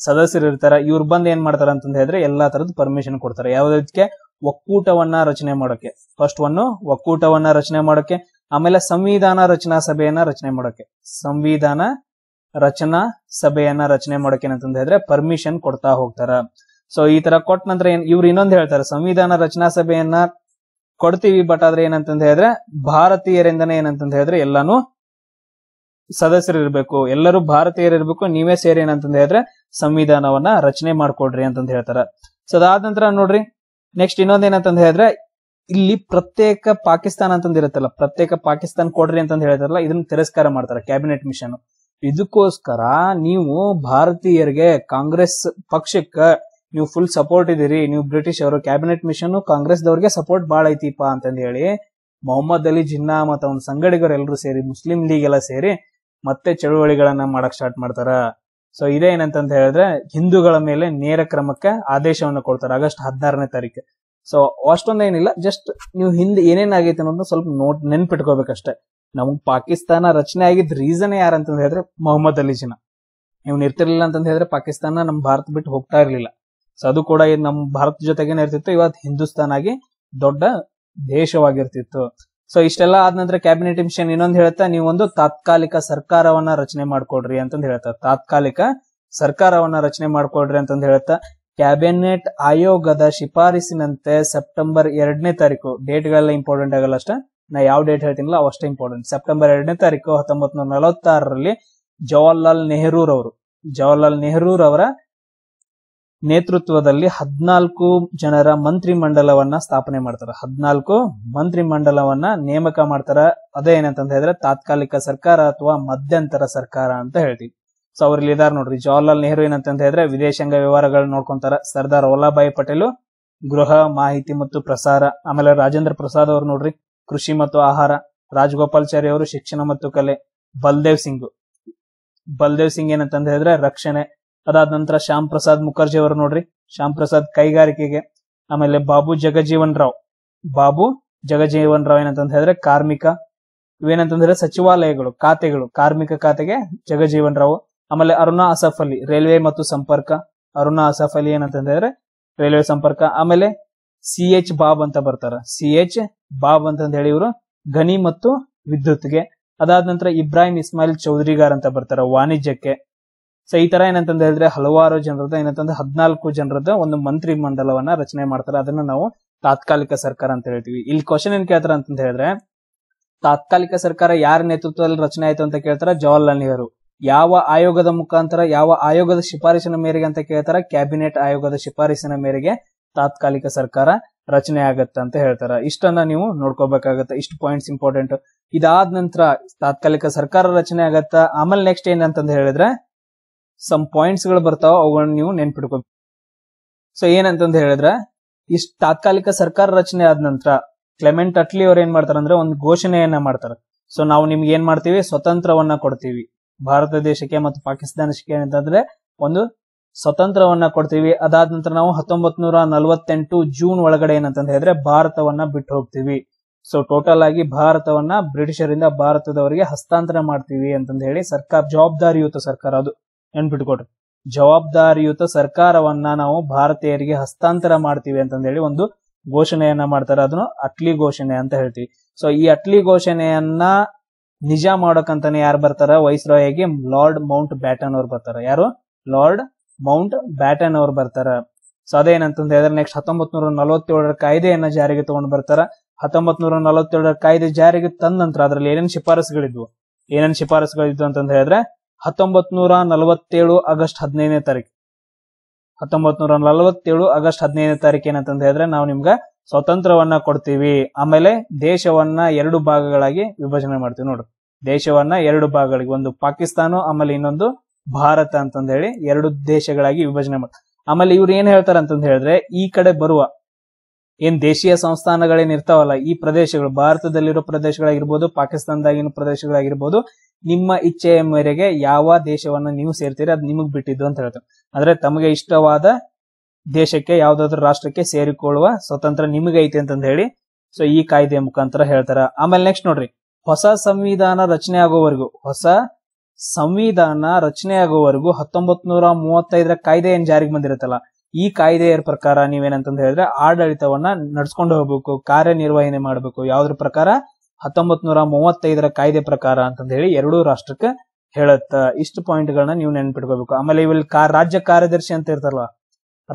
ಸದಸ್ಯರು ಇರ್ತಾರೆ ಇವ್ರು ಬಂದ್ ಏನ್ ಮಾಡ್ತಾರ ಅಂತಂದ ಹೇಳಿದ್ರೆ ಎಲ್ಲಾ ತರದ ಪರ್ಮಿಷನ್ ಕೊಡ್ತಾರೆ ಯಾವ್ದಕ್ಕೆ ಒಕ್ಕೂಟವನ್ನ ರಚನೆ ಮಾಡೋಕೆ ಫಸ್ಟ್ ಒನ್ ಒಕ್ಕೂಟವನ್ನ ರಚನೆ ಮಾಡೋಕೆ ಆಮೇಲೆ ಸಂವಿಧಾನ ರಚನಾ ಸಭೆಯನ್ನ ರಚನೆ ಮಾಡೋಕೆ ಸಂವಿಧಾನ ರಚನಾ ಸಭೆಯನ್ನ ರಚನೆ ಮಾಡೋಕೆ ಏನಂತಂದ ಹೇಳಿದ್ರೆ ಪರ್ಮಿಷನ್ ಕೊಡ್ತಾ ಹೋಗ್ತಾರ ಸೊ ಈ ತರ ಕೊಟ್ಟ ನಂತರ ಏನ್ ಇವ್ರು ಇನ್ನೊಂದು ಹೇಳ್ತಾರೆ ಸಂವಿಧಾನ ರಚನಾ ಸಭೆಯನ್ನ ಕೊಡ್ತೀವಿ ಬಟ್ ಆದ್ರೆ ಏನಂತಂದ ಹೇಳಿದ್ರೆ ಭಾರತೀಯರಿಂದನೇ ಏನಂತಂದ ಹೇಳಿದ್ರೆ ಎಲ್ಲಾನು ಸದಸ್ಯರಿರ್ಬೇಕು ಎಲ್ಲರೂ ಭಾರತೀಯರಿರ್ಬೇಕು ನೀವೇ ಸೇರಿ ಏನಂತಂದ ಹೇಳಿದ್ರೆ ಸಂವಿಧಾನವನ್ನ ರಚನೆ ಮಾಡ್ಕೊಡ್ರಿ ಅಂತಂದ್ ಹೇಳ್ತಾರ ಸೊ ಅದಾದ ನಂತರ ನೋಡ್ರಿ ನೆಕ್ಸ್ಟ್ ಏನಂತಂದ ಹೇಳಿದ್ರೆ ಇಲ್ಲಿ ಪ್ರತ್ಯೇಕ ಪಾಕಿಸ್ತಾನ ಅಂತಂದ್ ಪ್ರತ್ಯೇಕ ಪಾಕಿಸ್ತಾನ ಕೊಡ್ರಿ ಅಂತಂದ್ ಹೇಳ್ತಾರಲ್ಲ ಇದನ್ನ ತಿರಸ್ಕಾರ ಮಾಡ್ತಾರ ಕ್ಯಾಬಿನೆಟ್ ಮಿಷನ್ ಇದಕ್ಕೋಸ್ಕರ ನೀವು ಭಾರತೀಯರಿಗೆ ಕಾಂಗ್ರೆಸ್ ಪಕ್ಷಕ್ಕೆ ನೀವು ಫುಲ್ ಸಪೋರ್ಟ್ ಇದೀರಿ ನೀವು ಬ್ರಿಟಿಷ್ ಅವರು ಕ್ಯಾಬಿನೆಟ್ ಮಿಷನ್ ಕಾಂಗ್ರೆಸ್ ದವ್ರಿಗೆ ಸಪೋರ್ಟ್ ಬಾಳ ಐತಿಪಾ ಅಂತಂದ ಹೇಳಿ ಮೊಹಮ್ಮದ್ ಅಲಿ ಜಿನ್ನಾ ಮತ್ತ ಅವ್ನ ಸಂಗಡಿಗರು ಎಲ್ಲರೂ ಸೇರಿ ಮುಸ್ಲಿಂ ಲೀಗ್ ಎಲ್ಲ ಸೇರಿ ಮತ್ತೆ ಚಳುವಳಿಗಳನ್ನ ಮಾಡಕ್ ಸ್ಟಾರ್ಟ್ ಮಾಡ್ತಾರ ಸೊ ಇದೇನಂತಂತ ಹೇಳಿದ್ರೆ ಹಿಂದೂಗಳ ಮೇಲೆ ನೇರ ಕ್ರಮಕ್ಕೆ ಆದೇಶವನ್ನು ಕೊಡ್ತಾರೆ ಆಗಸ್ಟ್ ಹದಿನಾರನೇ ತಾರೀಕು ಸೊ ಅಷ್ಟೊಂದೇನಿಲ್ಲ ಜಸ್ಟ್ ನೀವು ಹಿಂದೆ ಏನೇನಾಗೈತೆ ಅನ್ನೋದನ್ನ ಸ್ವಲ್ಪ ನೋಟ್ ನೆನ್ಪಿಟ್ಕೋಬೇಕಷ್ಟೇ ನಮ್ಗೆ ಪಾಕಿಸ್ತಾನ ರಚನೆ ಆಗಿದ್ದ ರೀಸನ್ ಯಾರಂತ ಹೇಳಿದ್ರೆ ಮೊಹಮ್ಮದ್ ಅಲಿ ಜಿನ ನೀವು ಇರ್ತಿರ್ಲಿಲ್ಲ ಅಂತಂದ ಹೇಳಿದ್ರೆ ಪಾಕಿಸ್ತಾನ ನಮ್ಮ ಭಾರತ ಬಿಟ್ಟು ಹೋಗ್ತಾ ಇರ್ಲಿಲ್ಲ ಸೊ ಅದು ಕೂಡ ನಮ್ಮ ಭಾರತ ಜೊತೆಗೇನೆ ಇರ್ತಿತ್ತು ಇವತ್ತು ಹಿಂದೂಸ್ತಾನ್ ಆಗಿ ದೊಡ್ಡ ದೇಶವಾಗಿರ್ತಿತ್ತು ಸೊ ಇಷ್ಟೆಲ್ಲ ಆದ ನಂತರ ಕ್ಯಾಬಿನೆಟ್ ಮಿಷನ್ ಇನ್ನೊಂದು ಹೇಳ್ತಾ ನೀವೊಂದು ತಾತ್ಕಾಲಿಕ ಸರ್ಕಾರವನ್ನ ರಚನೆ ಮಾಡ್ಕೊಡ್ರಿ ಅಂತಂದ್ ಹೇಳ್ತಾ ತಾತ್ಕಾಲಿಕ ಸರ್ಕಾರವನ್ನ ರಚನೆ ಮಾಡ್ಕೊಡ್ರಿ ಅಂತಂದ್ ಹೇಳ್ತಾ ಕ್ಯಾಬಿನೆಟ್ ಆಯೋಗದ ಶಿಫಾರಸಿನಂತೆ ಸೆಪ್ಟೆಂಬರ್ ಎರಡನೇ ತಾರೀಕು ಡೇಟ್ ಗಳೆಲ್ಲ ಇಂಪಾರ್ಟೆಂಟ್ ಆಗಲ್ಲ ಅಷ್ಟ ನಾ ಯಾವ ಡೇಟ್ ಹೇಳ್ತೀನಿಲ್ಲ ಅವಷ್ಟೇ ಇಂಪಾರ್ಟೆಂಟ್ ಸೆಪ್ಟೆಂಬರ್ ಎರಡನೇ ತಾರೀಕು ಹತ್ತೊಂಬತ್ ನೂರ ನಲವತ್ತಾರರಲ್ಲಿ ಜವಾಹರ್ಲಾಲ್ ನೆಹರೂರವರು ಜವಾಹರ್ಲಾಲ್ ನೆಹರೂರವರ ನೇತೃತ್ವದಲ್ಲಿ ಹದಿನಾಲ್ಕು ಜನರ ಮಂತ್ರಿ ಮಂಡಲವನ್ನ ಸ್ಥಾಪನೆ ಮಾಡ್ತಾರೆ ಹದಿನಾಲ್ಕು ಮಂತ್ರಿ ಮಂಡಲವನ್ನ ನೇಮಕ ಮಾಡ್ತಾರ ಅದೇ ಏನಂತ ಹೇಳಿದ್ರೆ ತಾತ್ಕಾಲಿಕ ಸರ್ಕಾರ ಅಥವಾ ಮಧ್ಯಂತರ ಸರ್ಕಾರ ಅಂತ ಹೇಳ್ತೀವಿ ಸೊ ಅವ್ರಲ್ಲಿ ಇದಾರ ನೋಡ್ರಿ ಜವಾಹರ್ಲಾಲ್ ನೆಹರು ಏನಂತ ಹೇಳಿದ್ರೆ ವಿದೇಶಾಂಗ ವ್ಯವಹಾರಗಳನ್ನ ನೋಡ್ಕೊಂತಾರ ಸರ್ದಾರ್ ವಲ್ಲಭಾಯಿ ಪಟೇಲು ಗೃಹ ಮಾಹಿತಿ ಮತ್ತು ಪ್ರಸಾರ ಆಮೇಲೆ ರಾಜೇಂದ್ರ ಪ್ರಸಾದ್ ಅವರು ನೋಡ್ರಿ ಕೃಷಿ ಮತ್ತು ಆಹಾರ ರಾಜಗೋಪಾಲ್ಚಾರಿ ಅವರು ಶಿಕ್ಷಣ ಮತ್ತು ಕಲೆ ಬಲ್ದೇವ್ ಸಿಂಗ್ ಬಲ್ದೇವ್ ಸಿಂಗ್ ಏನಂತ ಹೇಳಿದ್ರೆ ರಕ್ಷಣೆ ಅದಾದ ನಂತರ ಶ್ಯಾಮ್ ಪ್ರಸಾದ್ ಮುಖರ್ಜಿ ಅವರು ನೋಡ್ರಿ ಶ್ಯಾಮ್ ಪ್ರಸಾದ್ ಕೈಗಾರಿಕೆಗೆ ಆಮೇಲೆ ಬಾಬು ಜಗಜೀವನ್ ರಾವ್ ಬಾಬು ಜಗಜೀವನ್ ರಾವ್ ಏನಂತ ಹೇಳಿದ್ರೆ ಕಾರ್ಮಿಕ ಇವೇನಂತಂದ್ರೆ ಸಚಿವಾಲಯಗಳು ಖಾತೆಗಳು ಕಾರ್ಮಿಕ ಖಾತೆಗೆ ಜಗಜೀವನ್ ರಾವ್ ಆಮೇಲೆ ಅರುಣಾ ಅಸಫ್ ಅಲಿ ರೈಲ್ವೆ ಮತ್ತು ಸಂಪರ್ಕ ಅರುಣಾ ಅಸಫ್ ಅಲಿ ಹೇಳಿದ್ರೆ ರೈಲ್ವೆ ಸಂಪರ್ಕ ಆಮೇಲೆ ಸಿ ಎಚ್ ಬಾಬ್ ಅಂತ ಬರ್ತಾರ ಸಿ ಎಚ್ ಬಾಬ್ ಅಂತಂದ ಹೇಳಿ ಇವರು ಗಣಿ ಮತ್ತು ವಿದ್ಯುತ್ಗೆ ಅದಾದ ನಂತರ ಇಬ್ರಾಹಿಂ ಇಸ್ಮಾಯಿಲ್ ಚೌಧರಿಗಾರ್ ಅಂತ ಬರ್ತಾರ ವಾಣಿಜ್ಯಕ್ಕೆ ಸೊ ಈ ತರ ಏನಂತಂದ್ರೆ ಹೇಳಿದ್ರೆ ಹಲವಾರು ಜನರದ ಏನಂತಂದ್ರೆ ಹದಿನಾಲ್ಕು ಜನರದ ಒಂದು ಮಂತ್ರಿ ಮಂಡಲವನ್ನ ರಚನೆ ಮಾಡ್ತಾರೆ ಅದನ್ನ ನಾವು ತಾತ್ಕಾಲಿಕ ಸರ್ಕಾರ ಅಂತ ಹೇಳ್ತೀವಿ ಇಲ್ಲಿ ಕ್ವಶನ್ ಏನ್ ಕೇಳ್ತಾರ ಅಂತ ಹೇಳಿದ್ರೆ ತಾತ್ಕಾಲಿಕ ಸರ್ಕಾರ ಯಾರ ನೇತೃತ್ವದಲ್ಲಿ ರಚನೆ ಆಯ್ತು ಅಂತ ಕೇಳ್ತಾರ ಜವಾಹರ್ಲಾಲ್ ನೆಹರು ಯಾವ ಆಯೋಗದ ಮುಖಾಂತರ ಯಾವ ಆಯೋಗದ ಶಿಫಾರಸಿನ ಮೇರೆಗೆ ಅಂತ ಕೇಳ್ತಾರ ಕ್ಯಾಬಿನೆಟ್ ಆಯೋಗದ ಶಿಫಾರಸಿನ ಮೇರೆಗೆ ತಾತ್ಕಾಲಿಕ ಸರ್ಕಾರ ರಚನೆ ಆಗತ್ತ ಅಂತ ಹೇಳ್ತಾರ ಇಷ್ಟನ್ನ ನೀವು ನೋಡ್ಕೋಬೇಕಾಗತ್ತೆ ಇಷ್ಟು ಪಾಯಿಂಟ್ಸ್ ಇಂಪಾರ್ಟೆಂಟ್ ಇದಾದ ನಂತರ ತಾತ್ಕಾಲಿಕ ಸರ್ಕಾರ ರಚನೆ ಆಗತ್ತ ಆಮೇಲೆ ನೆಕ್ಸ್ಟ್ ಏನಂತಂದು ಹೇಳಿದ್ರೆ ಸಮ್ ಪಾಯಿಂಟ್ಸ್ ಗಳು ಬರ್ತಾವ ಅವುಗಳನ್ನ ನೀವು ನೆನ್ಪಿಡ್ಕೋಬೇಕು ಸೊ ಏನಂತಂದ್ ಹೇಳಿದ್ರೆ ಇಷ್ಟ ತಾತ್ಕಾಲಿಕ ಸರ್ಕಾರ ರಚನೆ ಆದ ನಂತರ ಕ್ಲೆಮೆಂಟ್ ಅಟ್ಲಿ ಅವ್ರು ಏನ್ ಮಾಡ್ತಾರಂದ್ರೆ ಒಂದು ಘೋಷಣೆಯನ್ನ ಮಾಡ್ತಾರೆ ಸೊ ನಾವು ನಿಮ್ಗೆ ಏನ್ ಮಾಡ್ತೀವಿ ಸ್ವತಂತ್ರವನ್ನ ಕೊಡ್ತೀವಿ ಭಾರತ ದೇಶಕ್ಕೆ ಮತ್ತು ಪಾಕಿಸ್ತಾನಕ್ಕೆ ಏನಂತಂದ್ರೆ ಒಂದು ಸ್ವತಂತ್ರವನ್ನ ಕೊಡ್ತೀವಿ ಅದಾದ ನಂತರ ನಾವು ಹತ್ತೊಂಬತ್ ನೂರ ನಲ್ವತ್ತೆಂಟು ಜೂನ್ ಒಳಗಡೆ ಏನಂತಂದ್ ಹೇಳಿದ್ರೆ ಭಾರತವನ್ನ ಬಿಟ್ಟು ಹೋಗ್ತೀವಿ ಸೊ ಟೋಟಲ್ ಆಗಿ ಭಾರತವನ್ನ ಬ್ರಿಟಿಷರಿಂದ ಭಾರತದವರಿಗೆ ಹಸ್ತಾಂತರ ಮಾಡ್ತೀವಿ ಅಂತಂದ ಹೇಳಿ ಸರ್ಕಾರ ಜವಾಬ್ದಾರಿಯುತ ಸರ್ಕಾರ ಅದು ನೆನ್ಪಿಟ್ಕೊಡ್ರಿ ಜವಾಬ್ದಾರಿಯುತ ಸರ್ಕಾರವನ್ನ ನಾವು ಭಾರತೀಯರಿಗೆ ಹಸ್ತಾಂತರ ಮಾಡ್ತೀವಿ ಅಂತಂದೇಳಿ ಒಂದು ಘೋಷಣೆಯನ್ನ ಮಾಡ್ತಾರೆ ಅದನ್ನು ಅಟ್ಲಿ ಘೋಷಣೆ ಅಂತ ಹೇಳ್ತೀವಿ ಸೊ ಈ ಅಟ್ಲಿ ಘೋಷಣೆಯನ್ನ ನಿಜ ಮಾಡೋಕಂತಾನೆ ಯಾರು ಬರ್ತಾರ ವೈಸ್ರಾಯಿಗೆ ಲಾರ್ಡ್ ಮೌಂಟ್ ಬ್ಯಾಟನ್ ಅವ್ರು ಬರ್ತಾರ ಯಾರು ಲಾರ್ಡ್ ಮೌಂಟ್ ಬ್ಯಾಟನ್ ಅವ್ರು ಬರ್ತಾರ ಸೊ ಅದೇನಂತಂದ್ರೆ ಹೇಳಿದ್ರೆ ನೆಕ್ಸ್ಟ್ ಹತ್ತೊಂಬತ್ ನೂರ ನಲವತ್ತೇಳರ ಕಾಯ್ದೆಯನ್ನ ಜಾರಿಗೆ ತಗೊಂಡ್ ಬರ್ತಾರ ಹತ್ತೊಂಬತ್ ನೂರ ನಲವತ್ತೇಳರ ಕಾಯ್ದೆ ಜಾರಿಗೆ ತಂದ ನಂತರ ಅದರಲ್ಲಿ ಏನೇನು ಶಿಫಾರಸುಗಳಿದ್ವು ಏನೇನ್ ಶಿಫಾರಸುಗಳಿದ್ವು ಅಂತಂದ್ರೆ ಹೇಳಿದ್ರೆ ಹತ್ತೊಂಬತ್ ನೂರ ನಲವತ್ತೇಳು ಆಗಸ್ಟ್ ಹದಿನೈದನೇ ತಾರೀಕು ಹತ್ತೊಂಬತ್ ನೂರ ನಲವತ್ತೇಳು ಆಗಸ್ಟ್ ಹದಿನೈದನೇ ತಾರೀಕು ಏನಂತ ಹೇಳಿದ್ರೆ ನಾವು ನಿಮ್ಗೆ ಸ್ವಾತಂತ್ರ್ಯವನ್ನ ಕೊಡ್ತೀವಿ ಆಮೇಲೆ ದೇಶವನ್ನ ಎರಡು ಭಾಗಗಳಾಗಿ ವಿಭಜನೆ ಮಾಡ್ತೀವಿ ನೋಡ್ರಿ ದೇಶವನ್ನ ಎರಡು ಭಾಗಗಳಿಗೆ ಒಂದು ಪಾಕಿಸ್ತಾನ ಆಮೇಲೆ ಇನ್ನೊಂದು ಭಾರತ ಅಂತಂದ ಹೇಳಿ ಎರಡು ದೇಶಗಳಾಗಿ ವಿಭಜನೆ ಮಾಡ್ತಾರೆ ಆಮೇಲೆ ಇವ್ರು ಏನ್ ಹೇಳ್ತಾರೆ ಅಂತಂದ ಹೇಳಿದ್ರೆ ಈ ಕಡೆ ಬರುವ ಏನ್ ದೇಶೀಯ ಸಂಸ್ಥಾನಗಳೇನಿರ್ತಾವಲ್ಲ ಈ ಪ್ರದೇಶಗಳು ಭಾರತದಲ್ಲಿರೋ ಪ್ರದೇಶಗಳಾಗಿರ್ಬೋದು ಪಾಕಿಸ್ತಾನದಾಗಿನ ಪ್ರದೇಶಗಳಾಗಿರ್ಬೋದು ನಿಮ್ಮ ಇಚ್ಛೆಯ ಮೇರೆಗೆ ಯಾವ ದೇಶವನ್ನ ನೀವು ಸೇರ್ತೀರಿ ಅದು ನಿಮಗ್ ಬಿಟ್ಟಿದ್ದು ಅಂತ ಹೇಳ್ತಾರೆ ಅಂದ್ರೆ ತಮಗೆ ಇಷ್ಟವಾದ ದೇಶಕ್ಕೆ ಯಾವ್ದಾದ್ರು ರಾಷ್ಟ್ರಕ್ಕೆ ಸೇರಿಕೊಳ್ಳುವ ಸ್ವತಂತ್ರ ನಿಮಗೈತಿ ಅಂತಂದ ಹೇಳಿ ಸೊ ಈ ಕಾಯ್ದೆಯ ಮುಖಾಂತರ ಹೇಳ್ತಾರ ಆಮೇಲೆ ನೆಕ್ಸ್ಟ್ ನೋಡ್ರಿ ಹೊಸ ಸಂವಿಧಾನ ರಚನೆ ಆಗೋವರೆಗೂ ಹೊಸ ಸಂವಿಧಾನ ರಚನೆ ಆಗೋವರೆಗೂ ಹತ್ತೊಂಬತ್ ನೂರ ಮೂವತ್ತೈದರ ಕಾಯ್ದೆ ಏನ್ ಜಾರಿಗೆ ಬಂದಿರತ್ತಲ್ಲ ಈ ಕಾಯ್ದೆಯ ಪ್ರಕಾರ ನೀವೇನಂತ ಹೇಳಿದ್ರೆ ಆಡಳಿತವನ್ನ ನಡ್ಸ್ಕೊಂಡು ಹೋಗ್ಬೇಕು ಕಾರ್ಯನಿರ್ವಹಣೆ ಮಾಡ್ಬೇಕು ಯಾವ್ದ್ರ ಪ್ರಕಾರ ಹತ್ತೊಂಬತ್ ನೂರ ಮೂವತ್ತೈದರ ಕಾಯ್ದೆ ಪ್ರಕಾರ ಅಂತಂದ ಹೇಳಿ ಎರಡೂ ರಾಷ್ಟ್ರಕ್ಕೆ ಹೇಳತ್ತ ಇಷ್ಟು ಪಾಯಿಂಟ್ಗಳನ್ನ ನೀವು ನೆನ್ಪಿಟ್ಕೋಬೇಕು ಆಮೇಲೆ ಇವಲ್ಲಿ ರಾಜ್ಯ ಕಾರ್ಯದರ್ಶಿ ಅಂತ ಇರ್ತಾರಲ್ಲ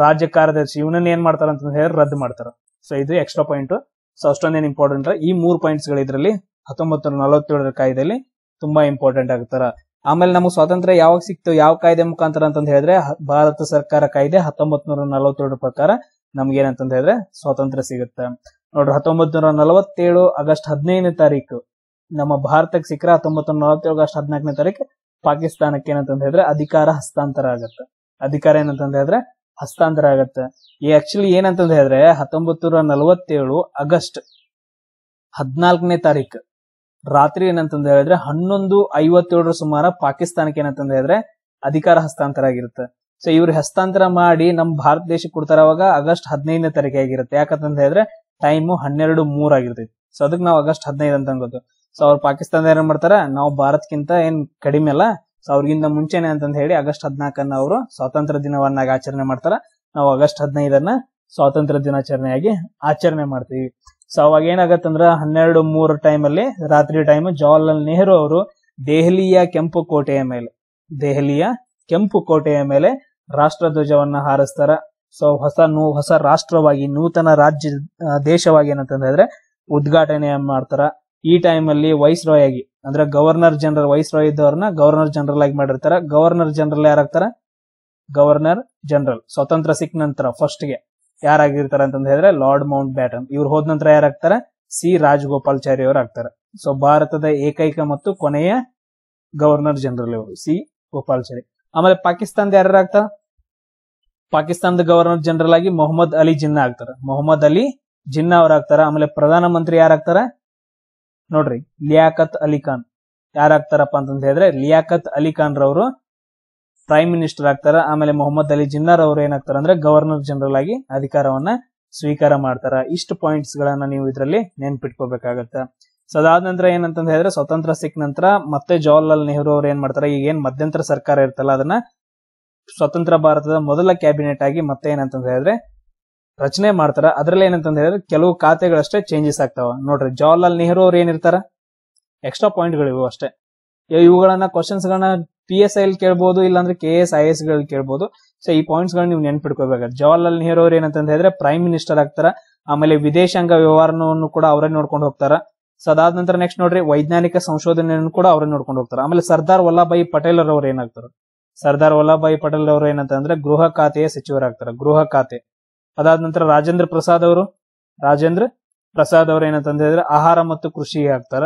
ರಾಜ್ಯ ಕಾರ್ಯದರ್ಶಿ ಇವನನ್ನ ಏನ್ ಮಾಡ್ತಾರ ಅಂತ ಹೇಳಿ ರದ್ದು ಮಾಡ್ತಾರ ಸೊ ಇದು ಎಕ್ಸ್ಟ್ರಾ ಪಾಯಿಂಟ್ ಸೊ ಏನ್ ಇಂಪಾರ್ಟೆಂಟ್ ಈ ಮೂರು ಪಾಯಿಂಟ್ಸ್ ಗಳ ಇದರಲ್ಲಿ ಹತ್ತೊಂಬತ್ತು ನಲವತ್ತೇಳರ ಕಾಯ್ದೆಯಲ್ಲಿ ತುಂಬಾ ಇಂಪಾರ್ಟೆಂಟ್ ಆಗ್ತಾರ ಆಮೇಲೆ ನಮಗೆ ಸ್ವಾತಂತ್ರ್ಯ ಯಾವಾಗ ಸಿಕ್ತು ಯಾವ ಕಾಯ್ದೆ ಮುಖಾಂತರ ಅಂತಂದ ಹೇಳಿದ್ರೆ ಭಾರತ ಸರ್ಕಾರ ಕಾಯ್ದೆ ಹತ್ತೊಂಬತ್ ನೂರ ನಲವತ್ತೇಳರ ಪ್ರಕಾರ ನಮ್ಗೆ ಏನಂತಂದ ಹೇಳಿದ್ರೆ ಸ್ವಾತಂತ್ರ್ಯ ಸಿಗುತ್ತೆ ನೋಡ್ರಿ ಹತ್ತೊಂಬತ್ ನೂರ ನಲವತ್ತೇಳು ಆಗಸ್ಟ್ ಹದಿನೈದನೇ ತಾರೀಕು ನಮ್ಮ ಭಾರತಕ್ಕೆ ಸಿಕ್ಕರೆ ಹತ್ತೊಂಬತ್ತು ನೂರ ನಲವತ್ತೇಳು ಆಗಸ್ಟ್ ಹದಿನಾಲ್ಕನೇ ತಾರೀಕು ಪಾಕಿಸ್ತಾನಕ್ಕೆ ಏನಂತ ಹೇಳಿದ್ರೆ ಅಧಿಕಾರ ಹಸ್ತಾಂತರ ಆಗುತ್ತೆ ಅಧಿಕಾರ ಏನಂತ ಹೇಳಿದ್ರೆ ಹಸ್ತಾಂತರ ಆಗುತ್ತೆ ಈ ಆಕ್ಚುಲಿ ಏನಂತಂದ ಹೇಳಿದ್ರೆ ಹತ್ತೊಂಬತ್ತು ನೂರ ನಲವತ್ತೇಳು ಆಗಸ್ಟ್ ಹದಿನಾಲ್ಕನೇ ತಾರೀಕು ರಾತ್ರಿ ಏನಂತಂದ ಹೇಳಿದ್ರೆ ಹನ್ನೊಂದು ಐವತ್ತೇಳರ ಸುಮಾರ ಪಾಕಿಸ್ತಾನಕ್ಕೆ ಏನಂತಂದ ಹೇಳಿದ್ರೆ ಅಧಿಕಾರ ಹಸ್ತಾಂತರ ಆಗಿರುತ್ತೆ ಸೊ ಇವ್ರಿಗೆ ಹಸ್ತಾಂತರ ಮಾಡಿ ನಮ್ ಭಾರತ ದೇಶಕ್ಕೆ ಕೊಡ್ತಾರ ಅವಾಗ ಆಗಸ್ಟ್ ಹದಿನೈದನೇ ತಾರೀಕು ಆಗಿರುತ್ತೆ ಯಾಕಂತಂದ ಹೇಳಿದ್ರೆ ಟೈಮು ಹನ್ನೆರಡು ಮೂರ್ ಆಗಿರ್ತೈತಿ ಸೊ ಅದಕ್ಕೆ ನಾವು ಆಗಸ್ಟ್ ಹದಿನೈದು ಅಂತ ಅನ್ಕೋತೀವಿ ಸೊ ಅವ್ರು ಪಾಕಿಸ್ತಾನದ ಏನ್ ಮಾಡ್ತಾರ ನಾವು ಭಾರತಕ್ಕಿಂತ ಏನ್ ಕಡಿಮೆ ಅಲ್ಲ ಸೊ ಅವ್ರಿಗಿಂತ ಮುಂಚೆನೆ ಅಂತಂದ ಹೇಳಿ ಆಗಸ್ಟ್ ಹದಿನಾಲ್ಕನ್ನ ಅವರು ಸ್ವಾತಂತ್ರ್ಯ ದಿನವನ್ನಾಗಿ ಆಚರಣೆ ಮಾಡ್ತಾರ ನಾವು ಆಗಸ್ಟ್ ಹದಿನೈದನ್ನ ಸ್ವಾತಂತ್ರ್ಯ ದಿನಾಚರಣೆಯಾಗಿ ಆಚರಣೆ ಮಾಡ್ತೀವಿ ಸೊ ಅವಾಗ ಏನಾಗತ್ತಂದ್ರ ಹನ್ನೆರಡು ಟೈಮ್ ಟೈಮಲ್ಲಿ ರಾತ್ರಿ ಟೈಮ್ ಜವಾಹರ್ಲಾಲ್ ನೆಹರು ಅವರು ದೆಹಲಿಯ ಕೆಂಪು ಕೋಟೆಯ ಮೇಲೆ ದೆಹಲಿಯ ಕೆಂಪು ಕೋಟೆಯ ಮೇಲೆ ರಾಷ್ಟ್ರಧ್ವಜವನ್ನ ಹಾರಿಸ್ತಾರ ಸೊ ಹೊಸ ನೂ ಹೊಸ ರಾಷ್ಟ್ರವಾಗಿ ನೂತನ ರಾಜ್ಯ ದೇಶವಾಗಿ ಏನಂತಂದ್ರೆ ಉದ್ಘಾಟನೆ ಮಾಡ್ತಾರ ಈ ಟೈಮ್ ಅಲ್ಲಿ ವೈಸ್ ರಾಯ್ ಆಗಿ ಅಂದ್ರೆ ಗವರ್ನರ್ ಜನರಲ್ ವೈಸ್ ರಾಯ್ ಇದ್ದವ್ರನ್ನ ಗವರ್ನರ್ ಜನರಲ್ ಆಗಿ ಮಾಡಿರ್ತಾರ ಗವರ್ನರ್ ಜನರಲ್ ಯಾರಾಗ್ತಾರ ಗವರ್ನರ್ ಜನರಲ್ ಸ್ವತಂತ್ರ ಸಿಕ್ ನಂತರ ಫಸ್ಟ್ ಗೆ ಯಾರಾಗಿರ್ತಾರ ಅಂತಂದ ಹೇಳಿದ್ರೆ ಲಾರ್ಡ್ ಮೌಂಟ್ ಬ್ಯಾಟನ್ ಇವ್ರು ಹೋದ ನಂತರ ಯಾರಾಗ್ತಾರ ಸಿ ರಾಜಗೋಪಾಲ್ಚಾರಿ ಅವರು ಆಗ್ತಾರೆ ಸೊ ಭಾರತದ ಏಕೈಕ ಮತ್ತು ಕೊನೆಯ ಗವರ್ನರ್ ಜನರಲ್ ಇವರು ಸಿ ಗೋಪಾಲ್ಚಾರಿ ಆಮೇಲೆ ಪಾಕಿಸ್ತಾನದ ಯಾರ್ಯಾರು ಆಗ್ತಾರ ಪಾಕಿಸ್ತಾನದ ಗವರ್ನರ್ ಜನರಲ್ ಆಗಿ ಮೊಹಮ್ಮದ್ ಅಲಿ ಜಿನ್ನಾ ಆಗ್ತಾರ ಮೊಹಮ್ಮದ್ ಅಲಿ ಜಿನ್ನಾ ಆಗ್ತಾರ ಆಮೇಲೆ ಪ್ರಧಾನ ಮಂತ್ರಿ ಯಾರಾಗ್ತಾರ ನೋಡ್ರಿ ಲಿಯಾಕತ್ ಅಲಿ ಖಾನ್ ಯಾರಾಗ್ತಾರಪ್ಪ ಅಂತಂದ ಹೇಳಿದ್ರೆ ಲಿಯಾಕತ್ ಅಲಿ ಖಾನ್ ರವರು ಪ್ರೈಮ್ ಮಿನಿಸ್ಟರ್ ಆಗ್ತಾರ ಆಮೇಲೆ ಮೊಹಮ್ಮದ್ ಅಲಿ ಜಿನ್ನಾರ್ ಅವರು ಏನಾಗ್ತಾರ ಅಂದ್ರೆ ಗವರ್ನರ್ ಜನರಲ್ ಆಗಿ ಅಧಿಕಾರವನ್ನ ಸ್ವೀಕಾರ ಮಾಡ್ತಾರ ಇಷ್ಟು ಪಾಯಿಂಟ್ಸ್ ಗಳನ್ನ ನೀವು ಇದರಲ್ಲಿ ನೆನ್ಪಿಟ್ಕೋಬೇಕಾಗತ್ತ ಸೊ ಅದಾದ ನಂತರ ಏನಂತ ಹೇಳಿದ್ರೆ ಸ್ವತಂತ್ರ ಸಿಕ್ ನಂತರ ಮತ್ತೆ ಜವಾಹರ್ಲಾಲ್ ನೆಹರು ಅವ್ರು ಏನ್ ಮಾಡ್ತಾರೆ ಈಗ ಏನ್ ಮಧ್ಯಂತರ ಸರ್ಕಾರ ಇರ್ತಲ್ಲ ಅದನ್ನ ಸ್ವತಂತ್ರ ಭಾರತದ ಮೊದಲ ಕ್ಯಾಬಿನೆಟ್ ಆಗಿ ಮತ್ತೆ ಏನಂತಂದ್ರೆ ಹೇಳಿದ್ರೆ ರಚನೆ ಮಾಡ್ತಾರ ಅದ್ರಲ್ಲಿ ಏನಂತಂದ್ರೆ ಹೇಳಿದ್ರೆ ಕೆಲವು ಖಾತೆಗಳಷ್ಟೇ ಚೇಂಜಸ್ ಆಗ್ತಾವ ನೋಡ್ರಿ ಜವಾಹರ್ಲಾಲ್ ನೆಹರು ಅವ್ರು ಏನಿರ್ತಾರ ಎಕ್ಸ್ಟ್ರಾ ಪಾಯಿಂಟ್ಗಳು ಇವು ಅಷ್ಟೇ ಇವುಗಳನ್ನ ಕ್ವಶನ್ಸ್ ಗಳನ್ನ ಪಿ ಎಸ್ ಐ ಕೇಳ್ಬೋದು ಇಲ್ಲಾಂದ್ರೆ ಕೆ ಎಸ್ ಐ ಎಸ್ ಗಳು ಕೇಳ್ಬೋದು ಸೊ ಈ ಪಾಯಿಂಟ್ಸ್ ಗಳನ್ನ ನೀವು ನೆನ್ಪಿಡ್ಕೋಬೇಕು ಜವಾಹರ್ಲಾಲ್ ನೆಹರು ಅವ್ರು ಏನಂತಂದ್ರೆ ಹೇಳಿದ್ರೆ ಪ್ರೈಮ್ ಮಿನಿಸ್ಟರ್ ಆಗ್ತಾರ ಆಮೇಲೆ ವಿದೇಶಾಂಗ ವ್ಯವಹಾರವನ್ನು ಕೂಡ ಅವರೇ ನೋಡ್ಕೊಂಡು ಹೋಗ್ತಾರ ಸೊ ಅದಾದ ನಂತರ ನೆಕ್ಸ್ಟ್ ನೋಡ್ರಿ ವೈಜ್ಞಾನಿಕ ಸಂಶೋಧನೆಯನ್ನು ಕೂಡ ಅವರೇ ನೋಡ್ಕೊಂಡು ಹೋಗ್ತಾರೆ ಆಮೇಲೆ ಸರ್ದಾರ್ ವಲ್ಲಭಾಯಿ ಪಟೇಲ್ ಅವ್ರು ಏನಾಗ್ತಾರೆ ಸರ್ದಾರ್ ವಲ್ಲಭಾಯಿ ಪಟೇಲ್ ಅವರು ಏನಂತಂದ್ರೆ ಗೃಹ ಖಾತೆಯ ಸಚಿವರಾಗ್ತಾರೆ ಗೃಹ ಖಾತೆ ಅದಾದ ನಂತರ ರಾಜೇಂದ್ರ ಪ್ರಸಾದ್ ಅವರು ರಾಜೇಂದ್ರ ಪ್ರಸಾದ್ ಅವರು ಏನಂತ ಹೇಳಿದ್ರೆ ಆಹಾರ ಮತ್ತು ಕೃಷಿ ಆಗ್ತಾರ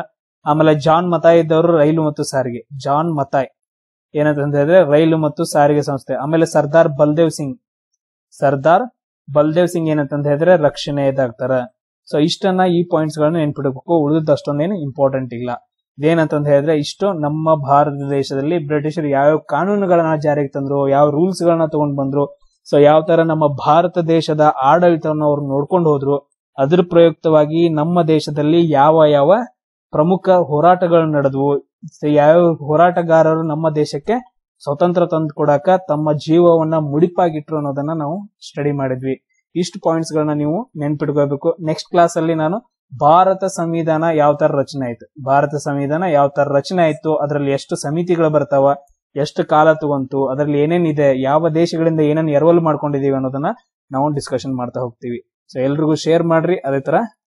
ಆಮೇಲೆ ಜಾನ್ ಮತಾಯ್ ಇದ್ದವರು ರೈಲು ಮತ್ತು ಸಾರಿಗೆ ಜಾನ್ ಮತಾಯ್ ಏನಂತ ಹೇಳಿದ್ರೆ ರೈಲು ಮತ್ತು ಸಾರಿಗೆ ಸಂಸ್ಥೆ ಆಮೇಲೆ ಸರ್ದಾರ್ ಬಲ್ದೇವ್ ಸಿಂಗ್ ಸರ್ದಾರ್ ಬಲ್ದೇವ್ ಸಿಂಗ್ ಏನಂತ ಹೇಳಿದ್ರೆ ರಕ್ಷಣೆ ಇದಾಗ್ತಾರ ಸೊ ಇಷ್ಟನ್ನ ಈ ಪಾಯಿಂಟ್ಸ್ ಗಳನ್ನ ನೆನ್ಪಿಡ್ಬೇಕು ಉಳಿದಷ್ಟೊಂದೇನು ಅಷ್ಟೊಂದೇನು ಇಂಪಾರ್ಟೆಂಟ್ ಇಲ್ಲ ಏನಂತ ಹೇಳಿದ್ರೆ ಇಷ್ಟು ನಮ್ಮ ಭಾರತ ದೇಶದಲ್ಲಿ ಬ್ರಿಟಿಷರು ಯಾವ ಕಾನೂನುಗಳನ್ನ ಜಾರಿಗೆ ತಂದ್ರು ಯಾವ ರೂಲ್ಸ್ ಗಳನ್ನ ತಗೊಂಡ್ ಬಂದ್ರು ಸೊ ಯಾವ ತರ ನಮ್ಮ ಭಾರತ ದೇಶದ ಆಡಳಿತವನ್ನು ಅವ್ರು ನೋಡ್ಕೊಂಡು ಹೋದ್ರು ಅದ್ರ ಪ್ರಯುಕ್ತವಾಗಿ ನಮ್ಮ ದೇಶದಲ್ಲಿ ಯಾವ ಯಾವ ಪ್ರಮುಖ ಹೋರಾಟಗಳು ನಡೆದವು ಯಾವ ಹೋರಾಟಗಾರರು ನಮ್ಮ ದೇಶಕ್ಕೆ ಸ್ವತಂತ್ರ ತಂದು ಕೊಡಾಕ ತಮ್ಮ ಜೀವವನ್ನ ಮುಡಿಪಾಗಿಟ್ರು ಅನ್ನೋದನ್ನ ನಾವು ಸ್ಟಡಿ ಮಾಡಿದ್ವಿ ಇಷ್ಟು ಪಾಯಿಂಟ್ಸ್ ಗಳನ್ನ ನೀವು ನೆನ್ಪಿಟ್ಕೋಬೇಕು ನೆಕ್ಸ್ಟ್ ಕ್ಲಾಸ್ ಅಲ್ಲಿ ನಾನು ಭಾರತ ಸಂವಿಧಾನ ಯಾವ ತರ ರಚನೆ ಆಯ್ತು ಭಾರತ ಸಂವಿಧಾನ ಯಾವ ತರ ರಚನೆ ಆಯ್ತು ಅದರಲ್ಲಿ ಎಷ್ಟು ಸಮಿತಿಗಳು ಬರ್ತಾವ ಎಷ್ಟು ಕಾಲ ತಗೊಂತು ಅದರಲ್ಲಿ ಏನೇನಿದೆ ಯಾವ ದೇಶಗಳಿಂದ ಏನೇನು ಎರವಲು ಮಾಡ್ಕೊಂಡಿದೀವಿ ಅನ್ನೋದನ್ನ ನಾವು ಡಿಸ್ಕಷನ್ ಮಾಡ್ತಾ ಹೋಗ್ತೀವಿ ಸೊ ಎಲ್ರಿಗೂ ಶೇರ್ ಮಾಡ್ರಿ ಅದೇ ತರ